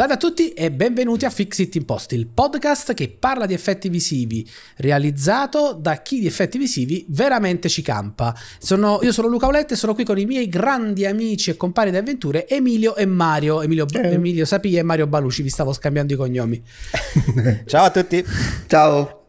Salve a tutti e benvenuti a Fix It Impost, il podcast che parla di effetti visivi, realizzato da chi di effetti visivi veramente ci campa. Sono, io sono Luca Olette e sono qui con i miei grandi amici e compagni di avventure Emilio e Mario, Emilio, eh. Emilio Sapia e Mario Baluci, vi stavo scambiando i cognomi. Ciao a tutti. Ciao.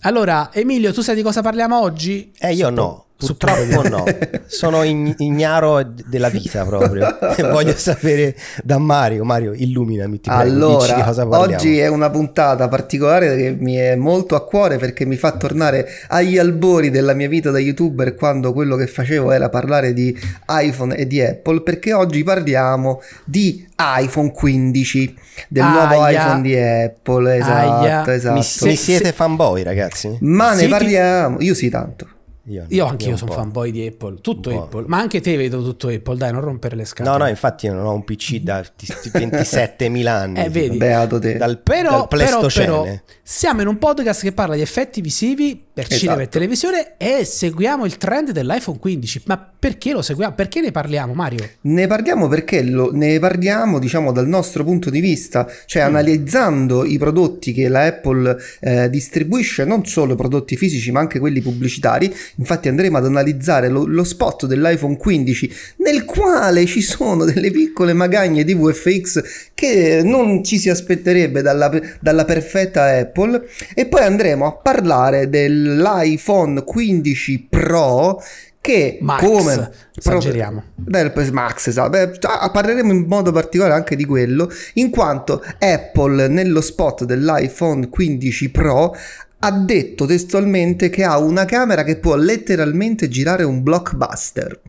Allora, Emilio, tu sai di cosa parliamo oggi? Eh, io no. Purtroppo no, sono ignaro della vita proprio. Voglio sapere da Mario. Mario, illuminami. Ti prego, allora, oggi è una puntata particolare che mi è molto a cuore perché mi fa tornare agli albori della mia vita da youtuber quando quello che facevo era parlare di iPhone e di Apple. Perché oggi parliamo di iPhone 15, del Aia. nuovo iPhone di Apple. Esatto, Aia. esatto. Mi, esatto. se, mi siete se... fanboy, ragazzi. Ma sì, ne parliamo. Io sì, tanto. Io, io anch'io sono fanboy di Apple, tutto Apple, ma anche te vedo tutto Apple, dai, non rompere le scatole. No, no, infatti io non ho un PC da 27.000 anni. Eh, vedi. Beato te. Dal, però, dal però, però, siamo in un podcast che parla di effetti visivi per esatto. cinema e televisione e seguiamo il trend dell'iPhone 15. Ma perché lo seguiamo? Perché ne parliamo, Mario? Ne parliamo perché lo, ne parliamo, diciamo, dal nostro punto di vista, cioè mm. analizzando i prodotti che la Apple eh, distribuisce, non solo prodotti fisici, ma anche quelli pubblicitari Infatti andremo ad analizzare lo, lo spot dell'iPhone 15 nel quale ci sono delle piccole magagne di VFX che non ci si aspetterebbe dalla, dalla perfetta Apple e poi andremo a parlare dell'iPhone 15 Pro che Max, come esageriamo del Max esatto. Beh, ah, parleremo in modo particolare anche di quello in quanto Apple nello spot dell'iPhone 15 Pro ha detto testualmente che ha una camera che può letteralmente girare un blockbuster.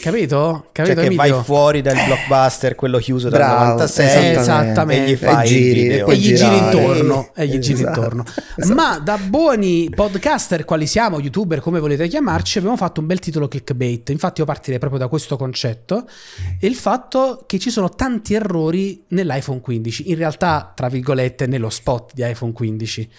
Capito? Cioè Capito? Cioè che vai fuori dal eh. blockbuster, quello chiuso dal Bravo, 96 esattamente. e gli fai e giri, e, e, gli giri intorno, e, gli giri esatto, intorno. Esatto. Ma da buoni podcaster, quali siamo, youtuber, come volete chiamarci, abbiamo fatto un bel titolo clickbait. Infatti io partirei proprio da questo concetto e il fatto che ci sono tanti errori nell'iPhone 15, in realtà tra virgolette nello spot di iPhone 15.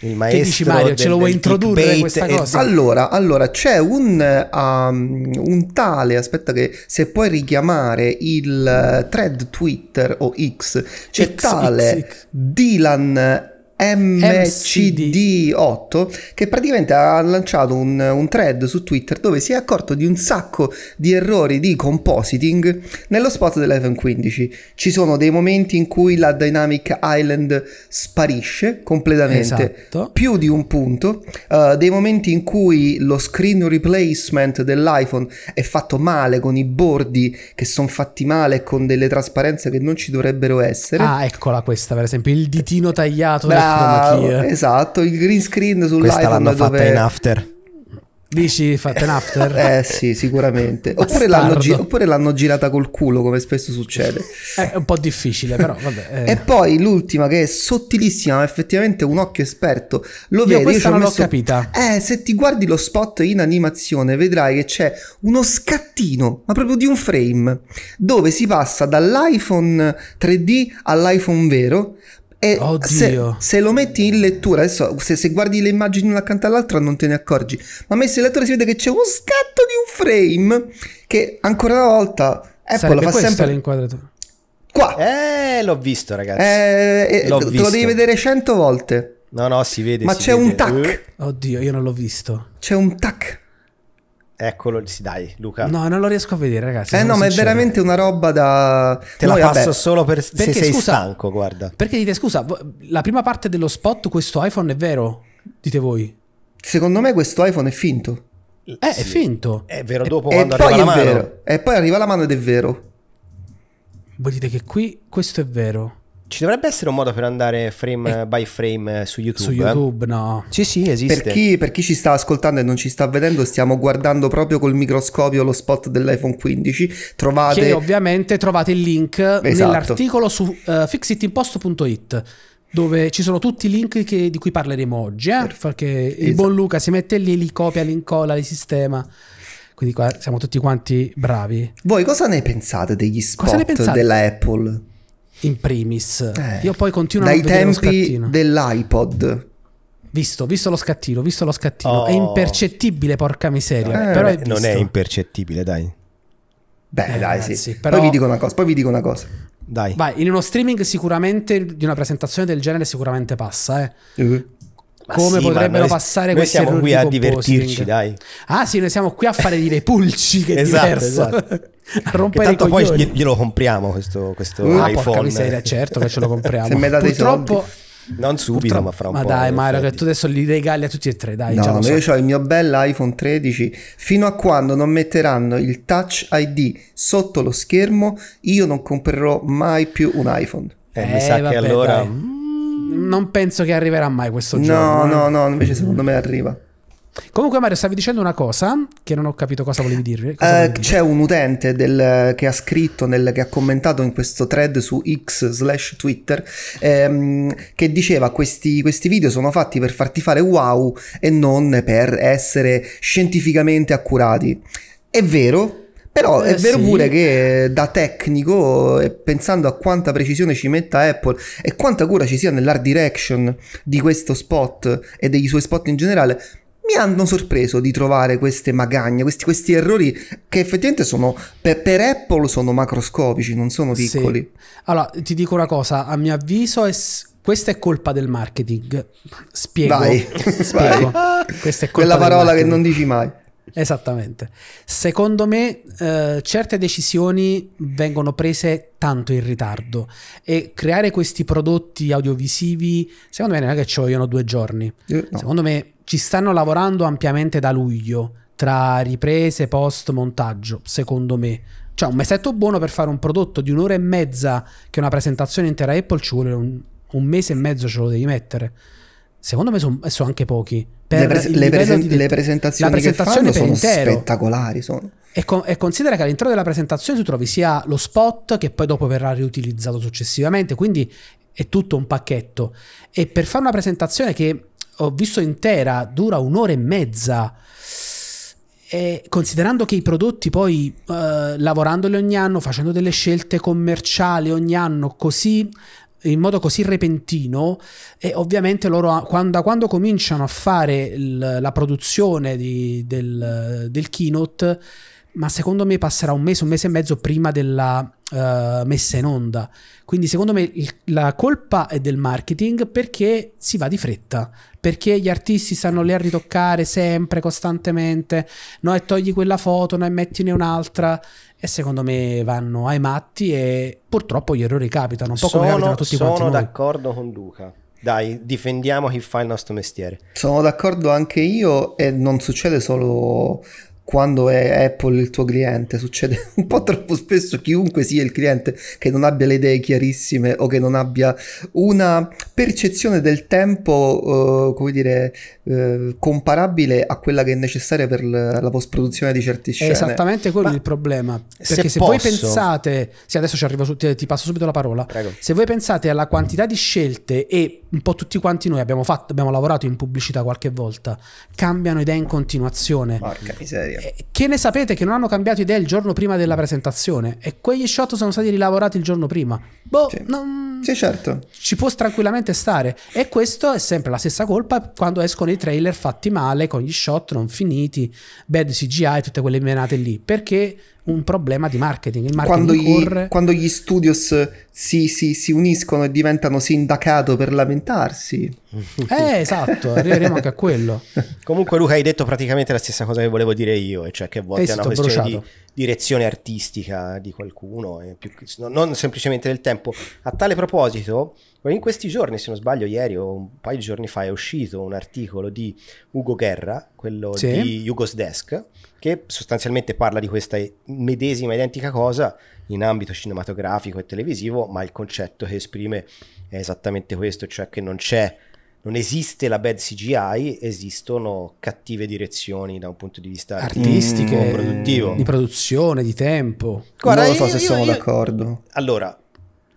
Il maestro che dici Mario, del, ce lo vuoi introdurre questa cosa? Allora, allora c'è un, um, un, tale, aspetta che se puoi richiamare il thread Twitter o X, c'è X, tale X, X. Dylan MCD8 che praticamente ha lanciato un, un, thread su Twitter dove si è accorto di un sacco di errori di compositing nello spot dell'iPhone 15. Ci sono dei momenti in cui la Dynamic Island sparisce completamente, esatto. più di un punto, uh, dei momenti in cui lo screen replacement dell'iPhone è fatto male con i bordi che sono fatti male e con delle trasparenze che non ci dovrebbero essere. Ah, eccola questa per esempio, il ditino tagliato. Bravo esatto, il green screen sull'iPhone. Questa l'hanno fatta dove... in after. Dici fatta in after? eh sì, sicuramente. Oppure l'hanno, gi- oppure l'hanno, girata col culo, come spesso succede. Eh, è un po' difficile, però vabbè. Eh. E poi l'ultima che è sottilissima, ma effettivamente un occhio esperto. Lo io vedi, questa io non messo... l'ho capita. Eh, se ti guardi lo spot in animazione, vedrai che c'è uno scattino, ma proprio di un frame, dove si passa dall'iPhone 3D all'iPhone vero, e se, se, lo metti in lettura, adesso se, se, guardi le immagini una accanto all'altra non te ne accorgi, ma messo in lettura si vede che c'è uno scatto di un frame che ancora una volta Apple Sarebbe lo fa sempre l'inquadratura. Qua. Eh, l'ho visto, ragazzi. Eh, eh l'ho te visto. lo devi vedere cento volte. No, no, si vede. Ma c'è vede. un tac. Oddio, io non l'ho visto. C'è un tac. Eccolo, sì, dai, Luca. No, non lo riesco a vedere, ragazzi. Eh no, ma è veramente una roba da. Te no, la passo vabbè. solo per perché, se sei scusa, stanco, guarda. Perché dite scusa, la prima parte dello spot, questo iPhone è vero? Dite voi? Secondo me questo iPhone è finto. Eh, eh sì. è finto. È vero dopo e, quando e arriva la mano. Vero. E poi arriva la mano ed è vero. Voi dite che qui questo è vero. Ci dovrebbe essere un modo per andare frame eh, by frame eh, su YouTube? Su eh? YouTube, eh? no. Sì, sì, esiste. Per chi, per chi, ci sta ascoltando e non ci sta vedendo, stiamo guardando proprio col microscopio lo spot dell'iPhone 15. Trovate. Che ovviamente trovate il link esatto. nell'articolo su uh, eh, fixitimpost.it dove ci sono tutti i link che, di cui parleremo oggi. Eh? Perché esatto. il buon Luca si mette lì, li copia, li incolla, li sistema. Quindi qua siamo tutti quanti bravi. Voi cosa ne pensate degli spot pensate? della Apple? in primis. Eh, Io poi continuo dai a vedere tempi dell'iPod. Visto, visto lo scattino, visto lo scattino. Oh. È impercettibile, porca miseria. Eh, però è non è impercettibile, dai. Beh, eh, dai, ragazzi, sì. Però... Poi vi dico una cosa, poi vi dico una cosa. Dai. Vai, in uno streaming sicuramente, di una presentazione del genere sicuramente passa, eh. Uh-huh. Ma come sì, potrebbero noi, passare questi errori Noi siamo qui a divertirci, dai. Ah sì, noi siamo qui a fare dire pulci, che esatto, diverso. Esatto. a rompere tanto poi glielo compriamo questo, questo ah, iPhone. Porca miseria, certo che ce lo compriamo. Se me date Purtroppo... i soldi. Non subito, ma fra un ma po'. Ma dai, Mario, che tu adesso li regali a tutti e tre, dai. No, già io ho il mio bel iPhone 13. Fino a quando non metteranno il Touch ID sotto lo schermo, io non comprerò mai più un iPhone. Eh, eh mi sa vabbè, che allora... Dai non penso che arriverà mai questo no, gioco. No, eh. no, no, invece secondo me arriva. Comunque Mario stavi dicendo una cosa che non ho capito cosa volevi dirvi. Cosa uh, volevi c'è dire? un utente del, che ha scritto, nel, che ha commentato in questo thread su x slash twitter ehm, che diceva questi, questi video sono fatti per farti fare wow e non per essere scientificamente accurati. È vero, però eh, è vero sì. pure che eh, da tecnico, eh, pensando a quanta precisione ci metta Apple e quanta cura ci sia nell'art direction di questo spot e degli suoi spot in generale, mi hanno sorpreso di trovare queste magagne, questi, questi errori che effettivamente sono per, per, Apple sono macroscopici, non sono piccoli. Sì. Allora, ti dico una cosa, a mio avviso è questa è colpa del marketing. Spiego. Vai, Spiego. Vai. Questa è colpa Quella parola che non dici mai. Esattamente. Secondo me eh, certe decisioni vengono prese tanto in ritardo e creare questi prodotti audiovisivi, secondo me non è che ci vogliono due giorni. Eh, no. Secondo me ci stanno lavorando ampiamente da luglio tra riprese, post, montaggio, secondo me. Cioè un mesetto buono per fare un prodotto di un'ora e mezza che è una presentazione intera Apple ci vuole un, un mese e mezzo ce lo devi mettere secondo me sono son anche pochi. Le, pres- le, presen- di, le, presentazioni che fanno sono spettacolari. Sono. E, con- e, considera che all'interno della presentazione tu trovi sia lo spot che poi dopo verrà riutilizzato successivamente, quindi è tutto un pacchetto. E per fare una presentazione che ho visto intera dura un'ora e mezza, e considerando che i prodotti poi eh, lavorandoli ogni anno, facendo delle scelte commerciali ogni anno, così in modo così repentino e ovviamente loro quando, quando cominciano a fare il, la produzione di, del, del, keynote ma secondo me passerà un mese, un mese e mezzo prima della uh, messa in onda. Quindi secondo me il, la colpa è del marketing perché si va di fretta, perché gli artisti stanno lì a ritoccare sempre, costantemente, no e togli quella foto, no e mettine un'altra e secondo me vanno ai matti e purtroppo gli errori capitano, un po' come capitano a tutti sono quanti Sono d'accordo con Luca. Dai, difendiamo chi fa il nostro mestiere. Sono d'accordo anche io e non succede solo quando è Apple il tuo cliente, succede un po' mm. troppo spesso chiunque sia il cliente che non abbia le idee chiarissime o che non abbia una percezione del tempo, eh, come dire, eh, comparabile a quella che è necessaria per la post-produzione di certi scene. È esattamente quello Ma il problema, perché se, se voi pensate, sì adesso ci arrivo, su, ti, ti passo subito la parola, Prego. se voi pensate alla quantità di scelte e un po' tutti quanti noi abbiamo fatto, abbiamo lavorato in pubblicità qualche volta, cambiano idee in continuazione. Porca miseria. Eh, che ne sapete che non hanno cambiato idea il giorno prima della presentazione e quegli shot sono stati rilavorati il giorno prima. Boh, sì. Non... sì certo. Ci può tranquillamente stare. E questo è sempre la stessa colpa quando escono i trailer fatti male, con gli shot non finiti, bad CGI, tutte quelle menate lì. Perché un problema di marketing. Il marketing quando, gli, quando gli studios si, si, si, uniscono e diventano sindacato per lamentarsi. Eh, esatto, arriveremo anche a quello. Comunque, Luca, hai detto praticamente la stessa cosa che volevo dire io, e cioè che volte è, è una esatto, questione bruciato. di direzione artistica di qualcuno, eh, più, non semplicemente del tempo. A tale proposito, in questi giorni, se non sbaglio, ieri o un paio di giorni fa è uscito un articolo di Ugo Guerra, quello sì. di Yugos Desk, che sostanzialmente parla di questa medesima identica cosa in ambito cinematografico e televisivo, ma il concetto che esprime è esattamente questo, cioè che non c'è non esiste la bad CGI, esistono cattive direzioni da un punto di vista artistico, mm, produttivo. Di produzione, di tempo. Guarda, non lo so io, se io, sono io... d'accordo. Allora,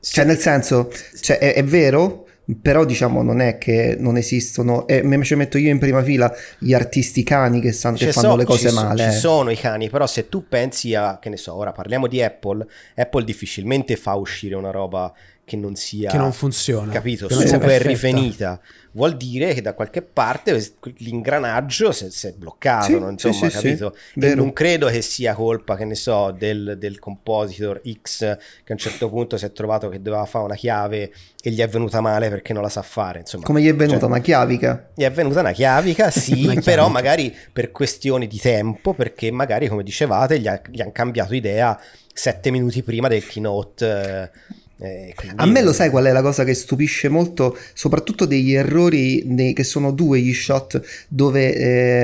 cioè, nel senso, cioè, è, è, vero, però diciamo non è che non esistono, e me ci metto io in prima fila gli artisti cani che, sanno, che fanno so, le cose ci male. So, ci eh. sono i cani, però se tu pensi a, che ne so, ora parliamo di Apple, Apple difficilmente fa uscire una roba che non sia... Che non funziona. Capito? Che non super rifinita. Vuol dire che da qualche parte l'ingranaggio si, si è bloccato, sì, no? insomma, sì, capito? Sì, non credo che sia colpa, che ne so, del, del, compositor X che a un certo punto si è trovato che doveva fare una chiave e gli è venuta male perché non la sa fare, insomma. Come gli è cioè, venuta cioè, una chiavica? Gli è venuta una chiavica, sì, una però magari per questioni di tempo, perché magari, come dicevate, gli, ha, gli hanno cambiato idea sette minuti prima del keynote... Eh, eh, A me lo sai qual è la cosa che stupisce molto, soprattutto degli errori nei, che sono due gli shot dove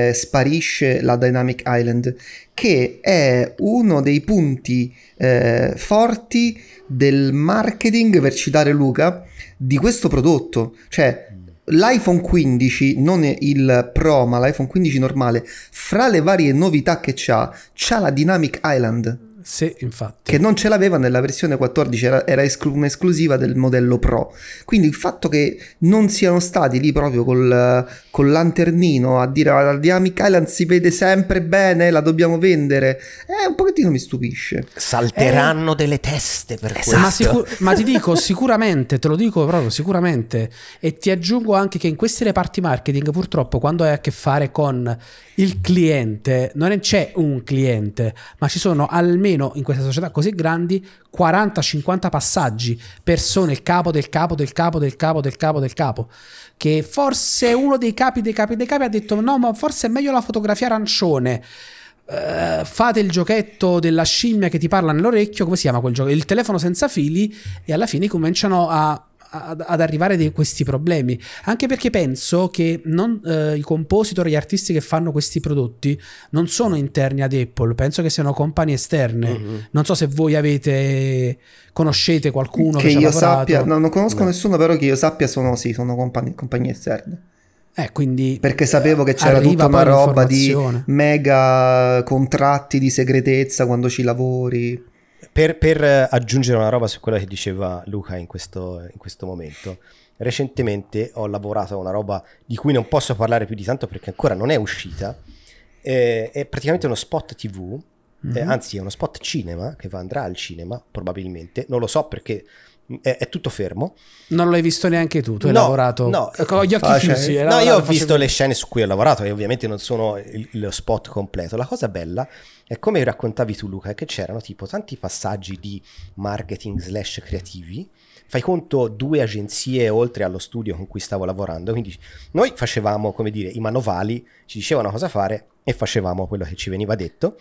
eh, sparisce la Dynamic Island, che è uno dei punti eh, forti del marketing, per citare Luca, di questo prodotto. Cioè, l'iPhone 15, non il Pro, ma l'iPhone 15 normale, fra le varie novità che ha, ha la Dynamic Island sì, infatti. Che non ce l'aveva nella versione 14, era, era esclu- un'esclusiva del modello Pro. Quindi il fatto che non siano stati lì proprio col, col lanternino a dire la ah, Dynamic Island si vede sempre bene, la dobbiamo vendere, eh, un pochettino mi stupisce. Salteranno eh, delle teste per esatto. questo. Ma, sicur- ma ti dico sicuramente, te lo dico proprio sicuramente, e ti aggiungo anche che in questi reparti marketing purtroppo quando hai a che fare con il cliente, non c'è un cliente, ma ci sono almeno almeno in queste società così grandi 40-50 passaggi, persone, il capo del capo del capo del capo del capo del capo, che forse uno dei capi dei capi dei capi ha detto no, ma forse è meglio la fotografia arancione. Uh, fate il giochetto della scimmia che ti parla nell'orecchio, come si chiama quel gioco? Il telefono senza fili e alla fine cominciano a ad, ad arrivare a questi problemi. Anche perché penso che non, eh, i compositor, gli artisti che fanno questi prodotti non sono interni ad Apple, penso che siano compagnie esterne. Mm-hmm. Non so se voi avete conoscete qualcuno che, che io sappia, no, non conosco no. nessuno, però che io sappia sono sì, sono compagnie, compagnie esterne. Eh, quindi, Perché sapevo che c'era tutta una roba di mega contratti di segretezza quando ci lavori. Per, per, eh, aggiungere una roba su quello che diceva Luca in questo, in questo momento, recentemente ho lavorato a una roba di cui non posso parlare più di tanto perché ancora non è uscita, eh, è praticamente uno spot tv, mm-hmm. Eh, anzi è uno spot cinema che andrà al cinema probabilmente, non lo so perché è, è, tutto fermo. Non l'hai visto neanche tu, tu hai lavorato no, con gli occhi ah, chiusi. Cioè, no, io ho facevo... visto le scene su cui ho lavorato e ovviamente non sono il, lo spot completo. La cosa bella è come raccontavi tu Luca, che c'erano tipo tanti passaggi di marketing slash creativi fai conto due agenzie oltre allo studio con cui stavo lavorando, quindi noi facevamo, come dire, i manovali, ci dicevano cosa fare e facevamo quello che ci veniva detto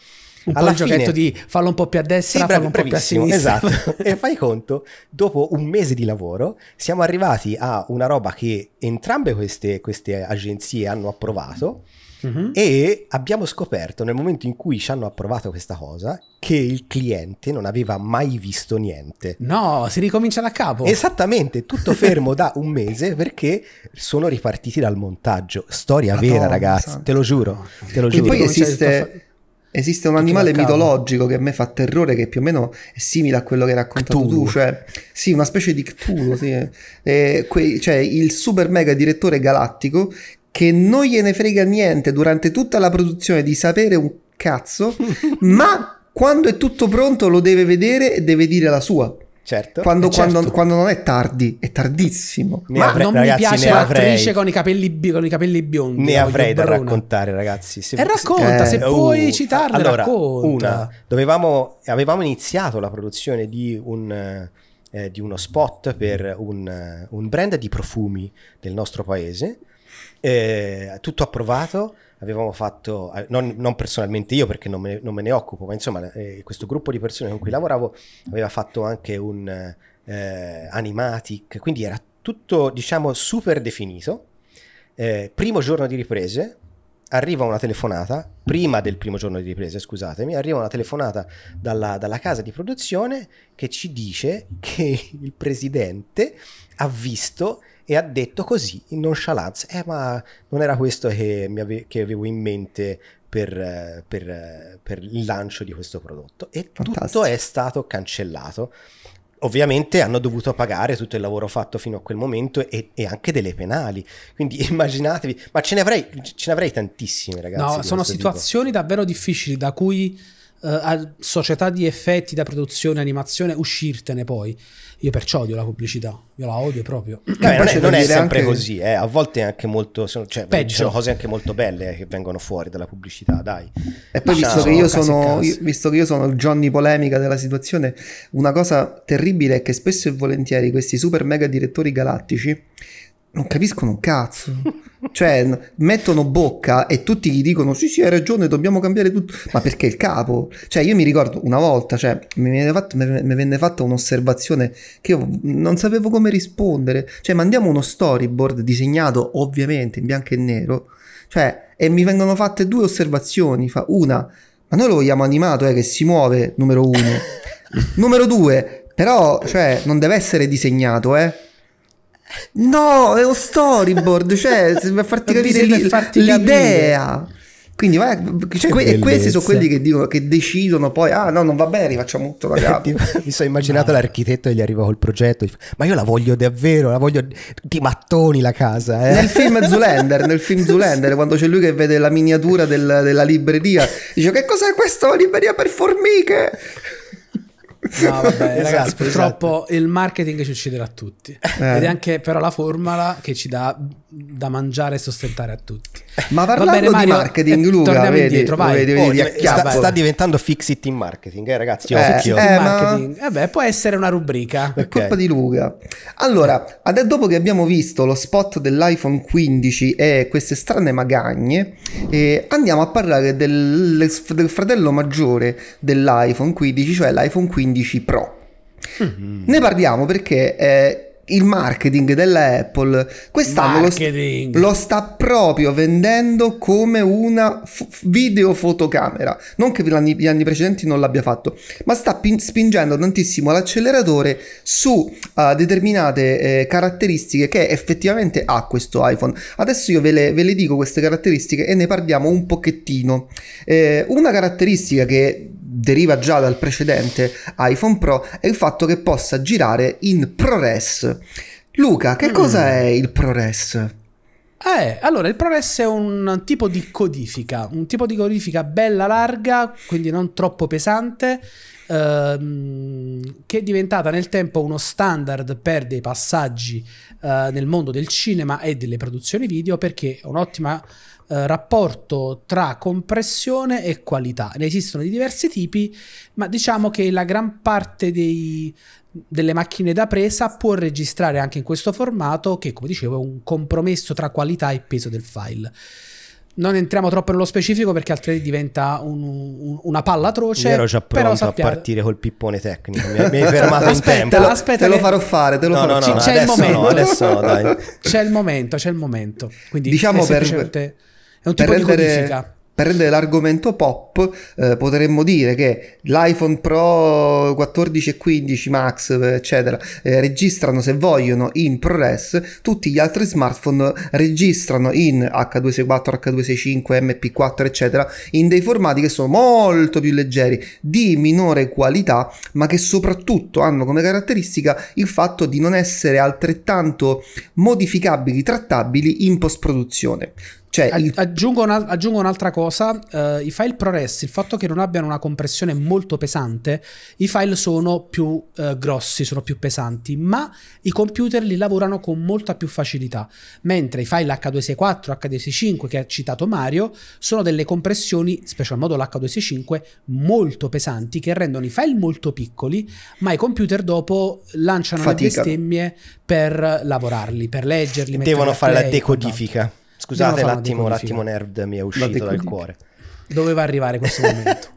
un alla fine, di fallo un po' più a destra, sì, fallo un po' più a sinistra. Esatto. e fai conto, dopo un mese di lavoro, siamo arrivati a una roba che entrambe queste, queste agenzie hanno approvato. Mm-hmm. E abbiamo scoperto nel momento in cui ci hanno approvato questa cosa che il cliente non aveva mai visto niente. No, si ricomincia da capo. Esattamente, tutto fermo da un mese perché sono ripartiti dal montaggio. Storia Madonna, vera, ragazzi, te lo giuro. Te lo giuro. Poi esiste Esiste un animale mitologico che a me fa terrore, che più o meno è simile a quello che hai raccontato Cthulhu. tu, cioè sì, una specie di Cthulhu, sì. eh, que- cioè il super mega direttore galattico che non gliene frega niente durante tutta la produzione di sapere un cazzo, ma quando è tutto pronto lo deve vedere e deve dire la sua. Certo, quando, eh, certo. Quando, quando, non è tardi, è tardissimo. Ne ma avrei, non ragazzi, mi piace l'attrice con i, capelli, con i capelli biondi. Ne avrei da raccontare, ragazzi. Se, e racconta, eh, se uh, puoi citarla, allora, racconta. Una, dovevamo, avevamo iniziato la produzione di un... Eh, di uno spot per un, un, brand di profumi del nostro paese, eh, tutto approvato, avevamo fatto, eh, non, non personalmente io perché non me, non me, ne occupo, ma insomma eh, questo gruppo di persone con cui lavoravo aveva fatto anche un eh, animatic, quindi era tutto diciamo super definito. Eh, primo giorno di riprese, arriva una telefonata, prima del primo giorno di riprese, scusatemi, arriva una telefonata dalla, dalla, casa di produzione che ci dice che il presidente ha visto e ha detto così in nonchalance, eh ma non era questo che, ave- che avevo in mente per, per, per, il lancio di questo prodotto e Fantastico. tutto è stato cancellato. Ovviamente hanno dovuto pagare tutto il lavoro fatto fino a quel momento e, e anche delle penali. Quindi immaginatevi, ma ce ne avrei, ce ne avrei tantissime, ragazzi. No, sono situazioni tipo. davvero difficili da cui eh, a società di effetti da produzione animazione uscirtene poi. Io perciò odio la pubblicità, io la odio proprio. Eh, non, è, non è, sempre anche... così, eh. a volte è anche molto, sono, cioè, ci sono cose anche molto belle eh, che vengono fuori dalla pubblicità, dai. E poi visto, che io sono, io, visto che io sono il Johnny polemica della situazione, una cosa terribile è che spesso e volentieri questi super mega direttori galattici non capiscono un cazzo. Cioè, mettono bocca e tutti gli dicono: Sì, sì, hai ragione, dobbiamo cambiare tutto. Ma perché il capo? Cioè, io mi ricordo una volta, cioè, mi venne, fatto, mi venne fatta un'osservazione che io non sapevo come rispondere. Cioè, mandiamo uno storyboard disegnato ovviamente in bianco e nero. Cioè, e mi vengono fatte due osservazioni. Fa una, ma noi lo vogliamo animato, eh, che si muove, numero uno. numero due, però, cioè, non deve essere disegnato, eh. No, è uno storyboard, cioè, per farti capire l- farti l'idea. Capire. Quindi vai, cioè, que- e questi sono quelli che, dicono, che decidono poi, ah no, non va bene, rifacciamo tutto da capo. Mi sono immaginato no. l'architetto e gli arriva col progetto, ma io la voglio davvero, la voglio, di mattoni la casa. Eh. Nel film Zulander, nel film Zulander, quando c'è lui che vede la miniatura del, della libreria, dice che cos'è questa libreria per formiche? No, vabbè, esatto, ragazzi, purtroppo esatto. il marketing ci ucciderà tutti. Eh. Ed è anche però la formula che ci dà da mangiare e sostentare a tutti. Ma parlando Va bene, Mario, di marketing, eh, Luca, vedi, indietro, vai. Vedi, vedi, oh, eh, sta, sta, diventando fix it in marketing, eh, ragazzi. Eh, fix it eh, in marketing. Ma... Eh vabbè, può essere una rubrica. Okay. colpa di Luca. Allora, adesso dopo che abbiamo visto lo spot dell'iPhone 15 e queste strane magagne, eh, andiamo a parlare del, del fratello maggiore dell'iPhone 15, cioè l'iPhone 15 15 Pro. Mm-hmm. Ne parliamo perché eh, il marketing della Apple quest'anno marketing. Lo, sta proprio vendendo come una f- video fotocamera. Non che anni, gli anni precedenti non l'abbia fatto, ma sta pin- spingendo tantissimo l'acceleratore su uh, determinate eh, caratteristiche che effettivamente ha questo iPhone. Adesso io ve le, ve le dico queste caratteristiche e ne parliamo un pochettino. Eh, una caratteristica che deriva già dal precedente iPhone Pro è il fatto che possa girare in ProRes. Luca, che mm. cosa è il ProRes? Eh, allora il ProRes è un tipo di codifica, un tipo di codifica bella larga, quindi non troppo pesante, ehm, che è diventata nel tempo uno standard per dei passaggi eh, nel mondo del cinema e delle produzioni video perché è un'ottima eh, rapporto tra compressione e qualità. Ne esistono di diversi tipi, ma diciamo che la gran parte dei, delle macchine da presa può registrare anche in questo formato che, come dicevo, è un compromesso tra qualità e peso del file. Non entriamo troppo nello specifico perché altrimenti diventa un, un, una palla atroce. Io ero già pronto sappiate... a partire col pippone tecnico. Mi, mi hai fermato aspetta, in tempo. Aspetta, te lo farò fare. Te lo no, farò. No, no, c'è, no, c'è il momento. No, adesso no, dai. C'è il momento, c'è il momento. Quindi diciamo per, semplicemente... per è un tipo rendere... di codifica per rendere l'argomento pop, eh, potremmo dire che l'iPhone Pro 14 e 15 Max, eccetera, eh, registrano se vogliono in ProRes, tutti gli altri smartphone registrano in H264, H265, MP4, eccetera, in dei formati che sono molto più leggeri, di minore qualità, ma che soprattutto hanno come caratteristica il fatto di non essere altrettanto modificabili, trattabili in post-produzione. Cioè, il... aggiungo, una, aggiungo, un'altra cosa, uh, i file ProRes, il fatto che non abbiano una compressione molto pesante, i file sono più uh, grossi, sono più pesanti, ma i computer li lavorano con molta più facilità, mentre i file H264, H265 che ha citato Mario, sono delle compressioni, special modo l'H265, molto pesanti che rendono i file molto piccoli, ma i computer dopo lanciano Fatica. le bestemmie per lavorarli, per leggerli. Devono fare la decodifica. Scusate l'attimo, l'attimo nerd mi è uscito dal cuore. Doveva arrivare questo momento.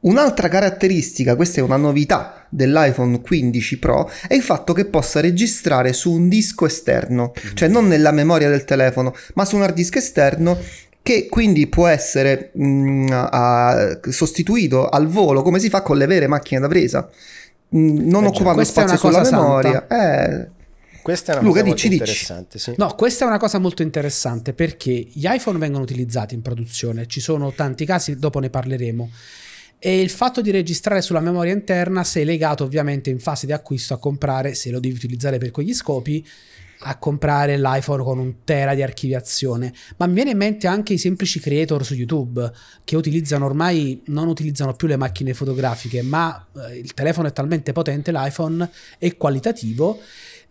Un'altra caratteristica, questa è una novità dell'iPhone 15 Pro, è il fatto che possa registrare su un disco esterno, mm. cioè non nella memoria del telefono, ma su un hard disk esterno che quindi può essere mh, mm, a, sostituito al volo come si fa con le vere macchine da presa, mh, mm, non eh, occupando certo. spazio sulla memoria. Santa. Eh, questa è una Luca, cosa dici, molto interessante. Sì. No, questa è una cosa molto interessante perché gli iPhone vengono utilizzati in produzione, ci sono tanti casi, dopo ne parleremo. E il fatto di registrare sulla memoria interna, se è legato ovviamente in fase di acquisto a comprare, se lo devi utilizzare per quegli scopi, a comprare l'iPhone con un tera di archiviazione. Ma mi viene in mente anche i semplici creator su YouTube che utilizzano ormai, non utilizzano più le macchine fotografiche, ma eh, il telefono è talmente potente, l'iPhone è qualitativo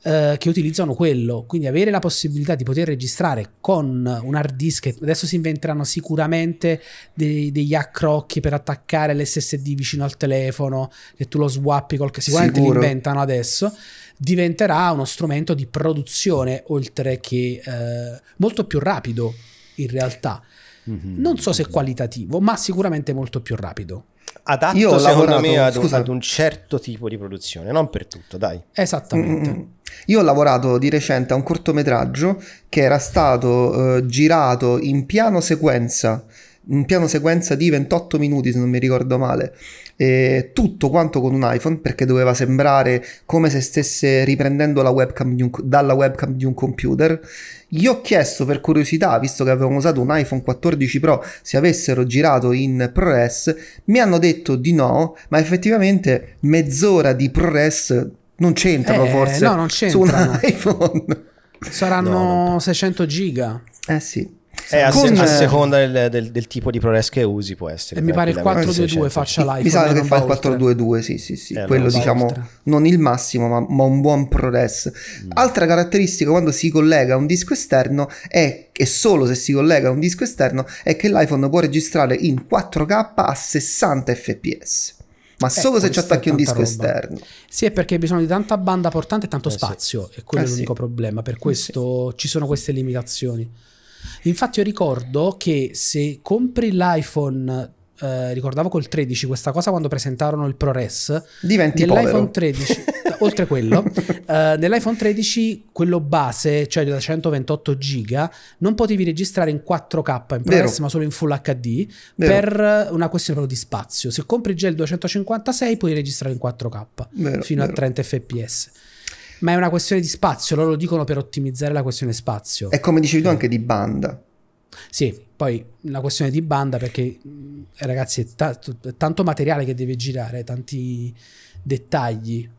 eh, che utilizzano quello. Quindi avere la possibilità di poter registrare con un hard disk, adesso si inventeranno sicuramente dei, degli accrocchi per attaccare l'SSD vicino al telefono e tu lo swappi col che sicuramente Sicuro. li inventano adesso diventerà uno strumento di produzione oltre che eh, molto più rapido in realtà. Mm-hmm. Non so se qualitativo, ma sicuramente molto più rapido adatto Io ho lavorato, me ad, scusa, ad un certo tipo di produzione, non per tutto, dai. Esattamente. Mm-hmm. Io ho lavorato di recente a un cortometraggio che era stato eh, girato in piano sequenza un piano sequenza di 28 minuti se non mi ricordo male, e tutto quanto con un iPhone perché doveva sembrare come se stesse riprendendo la webcam un, dalla webcam di un computer. Gli ho chiesto per curiosità, visto che avevamo usato un iPhone 14 Pro, se avessero girato in ProRes, mi hanno detto di no, ma effettivamente mezz'ora di ProRes non c'entrano eh, forse no, non c'entrano. su un iPhone. Saranno no, 600 giga. Eh sì. Eh, a, se- a seconda del, del, del, tipo di ProRes che usi può essere. E mi pare il 422 certo. faccia live. Mi sa che fa il 422, sì, sì, sì. Eh, Quello non diciamo oltre. non il massimo, ma, ma un buon ProRes. Mm. Altra caratteristica quando si collega a un disco esterno è e solo se si collega a un disco esterno è che l'iPhone può registrare in 4K a 60 fps. Ma eh, solo se ci attacchi un disco roba. esterno. Sì, è perché bisogno di tanta banda portante e tanto eh, spazio, sì. e quello eh, è l'unico sì. problema. Per eh questo sì. ci sono queste limitazioni. Infatti io ricordo che se compri l'iPhone Uh, ricordavo col 13 questa cosa quando presentarono il ProRes. Diventi nell'iPhone 13, oltre quello, uh, nell'iPhone 13 quello base, cioè da 128 giga, non potevi registrare in 4K in ProRes, ma solo in Full HD Vero. per una questione proprio di spazio. Se compri già il 256 puoi registrare in 4K Vero. fino a 30 fps ma è una questione di spazio, loro lo dicono per ottimizzare la questione spazio. E come dicevi tu anche di banda. Sì, poi una questione di banda perché eh, ragazzi è, ta- è tanto materiale che deve girare, tanti dettagli,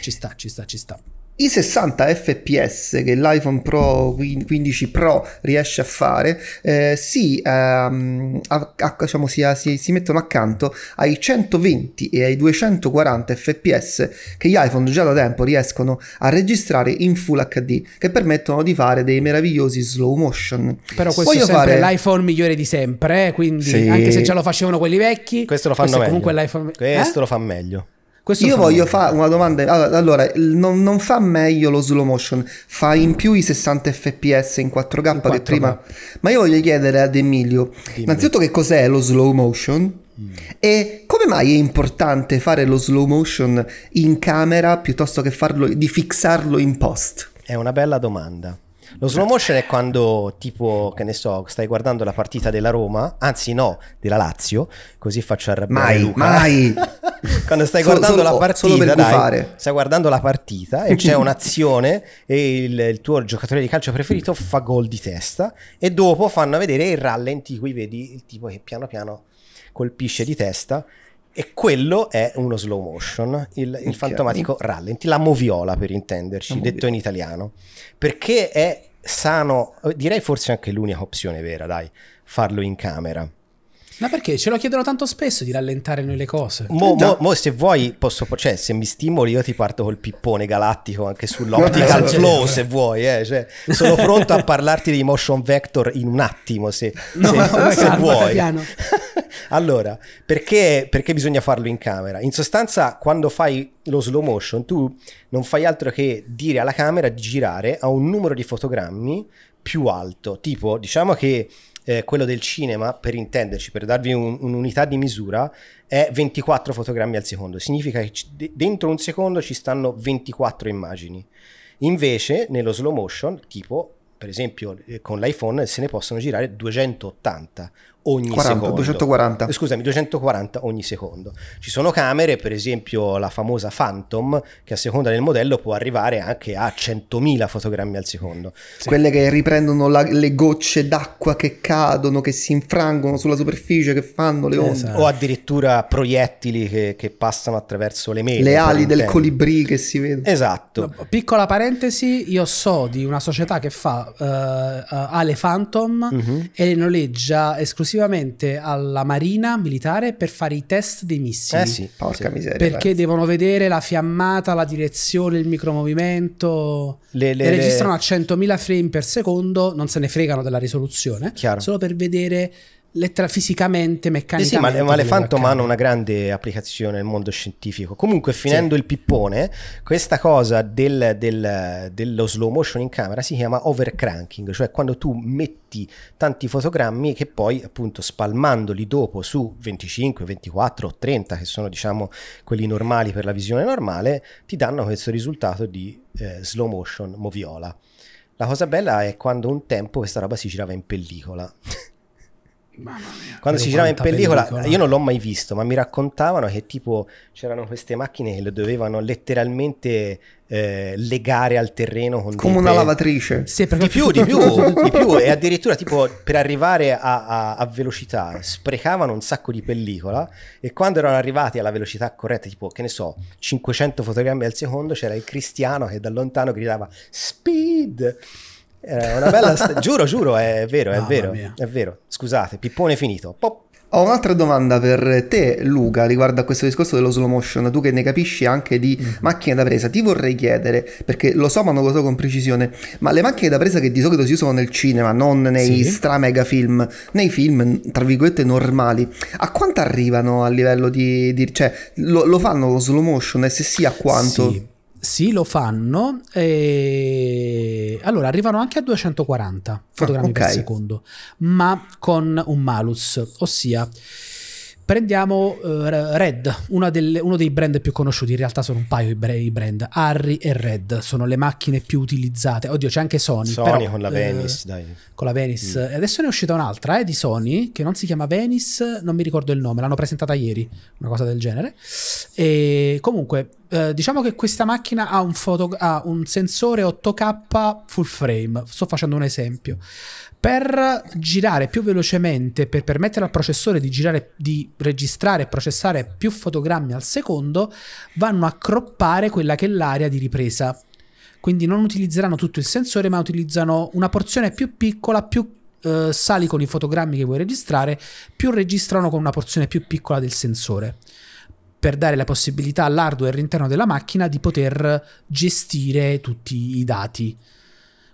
ci sta, ci sta, ci sta. I 60 fps che l'iPhone Pro 15 Pro riesce a fare eh, si, ehm, a, a, diciamo, si, a, si, si mettono accanto ai 120 e ai 240 fps che gli iPhone già da tempo riescono a registrare in Full HD che permettono di fare dei meravigliosi slow motion. Però questo Voglio è fare... l'iPhone migliore di sempre, eh, quindi sì. anche se già lo facevano quelli vecchi, questo lo fanno questo meglio. Comunque l'iPhone... Eh? Questo eh? lo fa meglio. Questo Io voglio fare una domanda. Allora, allora non, non, fa meglio lo slow motion, fa in più i 60 fps in 4K, in 4K. che prima. Ma io voglio chiedere ad Emilio, Dimmi. innanzitutto, che cos'è lo slow motion? Mm. E come mai è importante fare lo slow motion in camera piuttosto che farlo, di fixarlo in post? È una bella domanda. Lo slow motion è quando, tipo, che ne so, stai guardando la partita della Roma, anzi no, della Lazio, così faccio arrabbiare mai, Luca. mai! quando stai guardando solo, la partita, dai, stai guardando la partita e c'è un'azione e il, il, tuo giocatore di calcio preferito fa gol di testa e dopo fanno vedere il rallenti qui vedi il tipo che piano piano colpisce di testa e quello è uno slow motion, il, il fantomatico rallenti, la moviola per intenderci, la detto in italiano, perché è sano, direi forse anche l'unica opzione vera, dai, farlo in camera. Ma perché? Ce lo chiedono tanto spesso di rallentare noi le cose. Mo, no. mo, mo se vuoi posso, cioè se mi stimoli io ti parto col pippone galattico anche sull'optical esatto. flow se vuoi, eh, cioè, sono pronto a parlarti di motion vector in un attimo se, no, se, no, se vuoi. allora, perché, perché bisogna farlo in camera? In sostanza quando fai lo slow motion tu non fai altro che dire alla camera di girare a un numero di fotogrammi più alto, tipo diciamo che eh, quello del cinema, per intenderci, per darvi un, un'unità di misura, è 24 fotogrammi al secondo. Significa che c- dentro un secondo ci stanno 24 immagini. Invece, nello slow motion, tipo per esempio eh, con l'iPhone se ne possono girare 280 ogni 40, secondo. 240. Eh, scusami, 240 ogni secondo. Ci sono camere, per esempio la famosa Phantom, che a seconda del modello può arrivare anche a 100.000 fotogrammi al secondo. Sì. Quelle che riprendono la, le gocce d'acqua che cadono, che si infrangono sulla superficie, che fanno le onde. Esatto. O addirittura proiettili che, che, passano attraverso le mele. Le ali del colibrì che si vedono. Esatto. piccola parentesi, io so di una società che fa uh, uh, Ale Phantom mm-hmm. e noleggia esclusivamente esclusivamente alla marina militare per fare i test dei missili. Eh sì, porca sì. miseria. Perché penso. devono vedere la fiammata, la direzione, il micromovimento. Le, le, le registrano le... a 100.000 frame per secondo, non se ne fregano della risoluzione, Chiaro. solo per vedere lettera fisicamente, meccanicamente. Eh sì, ma, ma l'elefanto umano ha una grande applicazione nel mondo scientifico. Comunque, finendo sì. il pippone, questa cosa del, del, dello slow motion in camera si chiama overcranking, cioè quando tu metti tanti fotogrammi che poi, appunto, spalmandoli dopo su 25, 24 o 30, che sono diciamo quelli normali per la visione normale, ti danno questo risultato di eh, slow motion moviola. La cosa bella è quando un tempo questa roba si girava in pellicola. Quando si girava in pellicola, pellicola, io non l'ho mai visto, ma mi raccontavano che tipo c'erano queste macchine che lo dovevano letteralmente eh, legare al terreno con come una pe... lavatrice. Sì, di più, di più, di più, e addirittura tipo per arrivare a, a, a, velocità sprecavano un sacco di pellicola e quando erano arrivati alla velocità corretta, tipo che ne so, 500 fotogrammi al secondo, c'era il cristiano che da lontano gridava speed era una bella... st- giuro, giuro, è vero, è, vero, è vero. Scusate, pippone finito. Pop. Ho un'altra domanda per te, Luca, riguardo a questo discorso dello slow motion. Tu che ne capisci anche di mm. macchine da presa, ti vorrei chiedere, perché lo so ma non lo so con precisione, ma le macchine da presa che di solito si usano nel cinema, non nei sì. stramega film, nei film, tra virgolette, normali, a quanto arrivano a livello di... di cioè, lo, lo, fanno lo slow motion e se sì a quanto? Sì. Sì, lo fanno. E... Allora, arrivano anche a 240 fotogrammi ah, okay. per secondo, ma con un malus, ossia Prendiamo uh, Red, delle, uno dei brand più conosciuti, in realtà sono un paio i brand, Harry e Red, sono le macchine più utilizzate. Oddio, c'è anche Sony. Sony però, con la Venice, eh, dai. Con la Venice. Mm. Adesso ne è uscita un'altra eh, di Sony, che non si chiama Venice, non mi ricordo il nome, l'hanno presentata ieri, una cosa del genere. E comunque, eh, diciamo che questa macchina ha un, foto, ha un sensore 8K full frame, sto facendo un esempio per girare più velocemente, per permettere al processore di, girare, di registrare e processare più fotogrammi al secondo, vanno a croppare quella che è l'area di ripresa. Quindi non utilizzeranno tutto il sensore, ma utilizzano una porzione più piccola, più eh, sali con i fotogrammi che vuoi registrare, più registrano con una porzione più piccola del sensore per dare la possibilità all'hardware all'interno della macchina di poter gestire tutti i dati.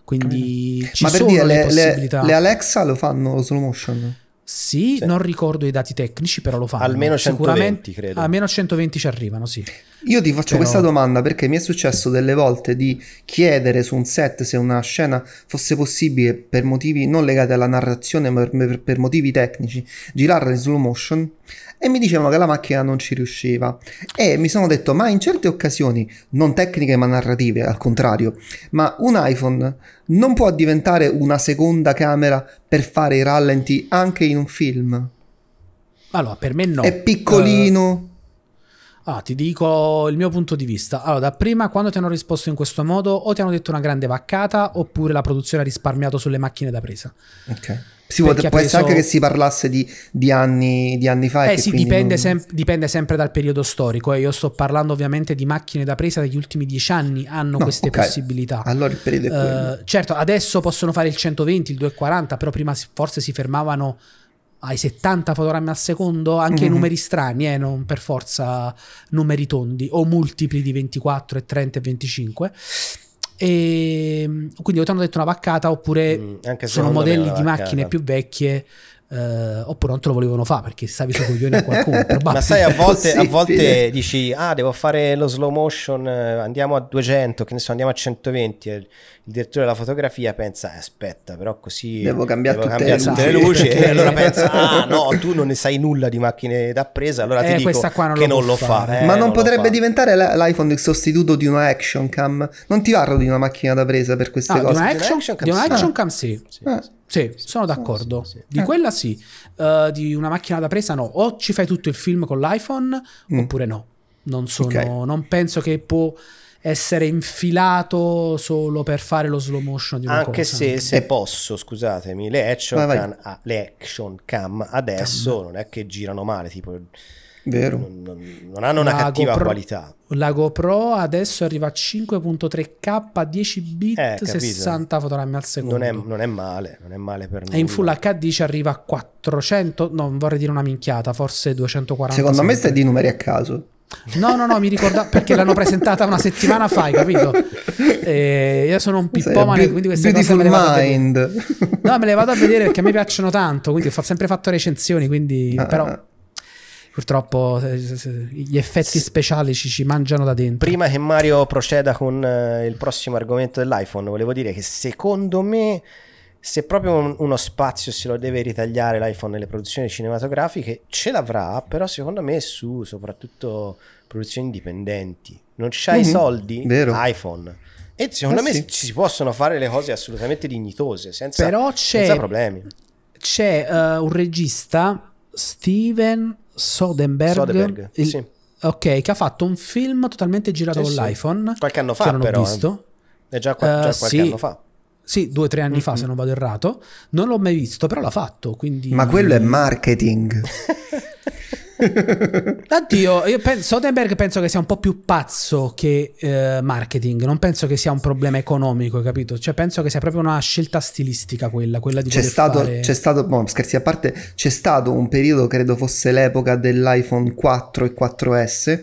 Quindi ci Ma per sono dire, le, possibilità. Le, le Alexa lo fanno slow motion? Sì, sì, non ricordo i dati tecnici, però lo fanno. Almeno 120, credo. Almeno 120 ci arrivano, sì. Io ti faccio però... questa domanda perché mi è successo delle volte di chiedere su un set se una scena fosse possibile per motivi non legati alla narrazione, ma per, per motivi tecnici, girarla in slow motion e mi dicevano che la macchina non ci riusciva e mi sono detto ma in certe occasioni non tecniche ma narrative al contrario ma un iPhone non può diventare una seconda camera per fare i rallenti anche in un film allora per me no è piccolino uh... Ah, ti dico il mio punto di vista. Allora, da prima, quando ti hanno risposto in questo modo, o ti hanno detto una grande vaccata, oppure la produzione ha risparmiato sulle macchine da presa. Ok. Sì, può, può preso... anche che si parlasse di, di, anni, di anni, fa. Eh sì, dipende, non... sem- dipende, sempre dal periodo storico. Eh. Io sto parlando ovviamente di macchine da presa degli ultimi dieci anni, hanno no, queste okay. possibilità. Allora il periodo è Uh, certo, adesso possono fare il 120, il 240, però prima forse si fermavano ai 70 fotogrammi al secondo, anche mm-hmm. numeri strani, eh, non per forza numeri tondi o multipli di 24 e 30 e 25. E ehm, quindi o ti hanno detto una vaccata oppure mm, sono modelli di macchine più vecchie. Eh, oppure non te lo volevano fare perché stavi sui coglioni a qualcuno. Ma sai, a volte, a volte, dici: Ah, devo fare lo slow motion, eh, andiamo a 200, che ne so, andiamo a 120 il direttore della fotografia pensa aspetta però così devo cambiare, devo tutte, cambiare le tutte, le luci e allora pensa ah no tu non ne sai nulla di macchine da presa allora eh, ti dico non che lo non lo fa eh, ma non, non potrebbe diventare l'iPhone il sostituto di una action cam non ti parlo di una macchina da presa per queste ah, no, cose di una action, di una action cam, sì. cam ah. sì, sì, sì, sono d'accordo. di ah. quella sì. Uh, di una macchina da presa no. O ci fai tutto il film con l'iPhone mm. oppure no. Non, sono, okay. non penso che può... Po- essere infilato solo per fare lo slow motion di una Anche cosa. se, se eh. posso, scusatemi, le action, vai, vai. Can, le action cam adesso cam. non è che girano male, tipo... Vero. Non, non, non hanno la una cattiva GoPro, qualità. La GoPro adesso arriva a 5.3K 10 bit eh, 60 fotogrammi al secondo. Non è, non è, male, non è male per noi. E in Full HD ci arriva a 400, non vorrei dire una minchiata, forse 240. Secondo me stai di numeri a caso. No, no, no, mi ricordavo perché l'hanno presentata una settimana fa, hai capito? E io sono un pippomane, be- quindi queste cose me le vado a No, me le vado a vedere perché a me piacciono tanto, quindi ho sempre fatto recensioni, quindi ah. ah. però purtroppo eh, gli effetti speciali ci, ci, mangiano da dentro. Prima che Mario proceda con eh, il prossimo argomento dell'iPhone, volevo dire che secondo me se proprio un, uno spazio se lo deve ritagliare l'iPhone nelle produzioni cinematografiche, ce l'avrà, però secondo me su soprattutto produzioni indipendenti. Non c'hai mm-hmm, soldi? Vero. iPhone. E secondo eh me sì. ci si possono fare le cose assolutamente dignitose, senza, però c'è, senza problemi. C'è uh, un regista, Steven Soderbergh, Soderbergh il, sì. ok, che ha fatto un film totalmente girato sì, con l'iPhone. Qualche anno fa, però. Ho visto. Eh. È già, qua, già uh, qualche anno fa. Sì, due o tre anni mm-hmm. fa, se non vado errato. Non l'ho mai visto, però l'ha fatto. Quindi... Ma quello è marketing. Oddio, io penso, Odenberg penso che sia un po' più pazzo che eh, marketing, non penso che sia un problema economico, capito? Cioè penso che sia proprio una scelta stilistica quella, quella di c'è stato, fare... C'è stato, no, boh, scherzi a parte, c'è stato un periodo, credo fosse l'epoca dell'iPhone 4 e 4S,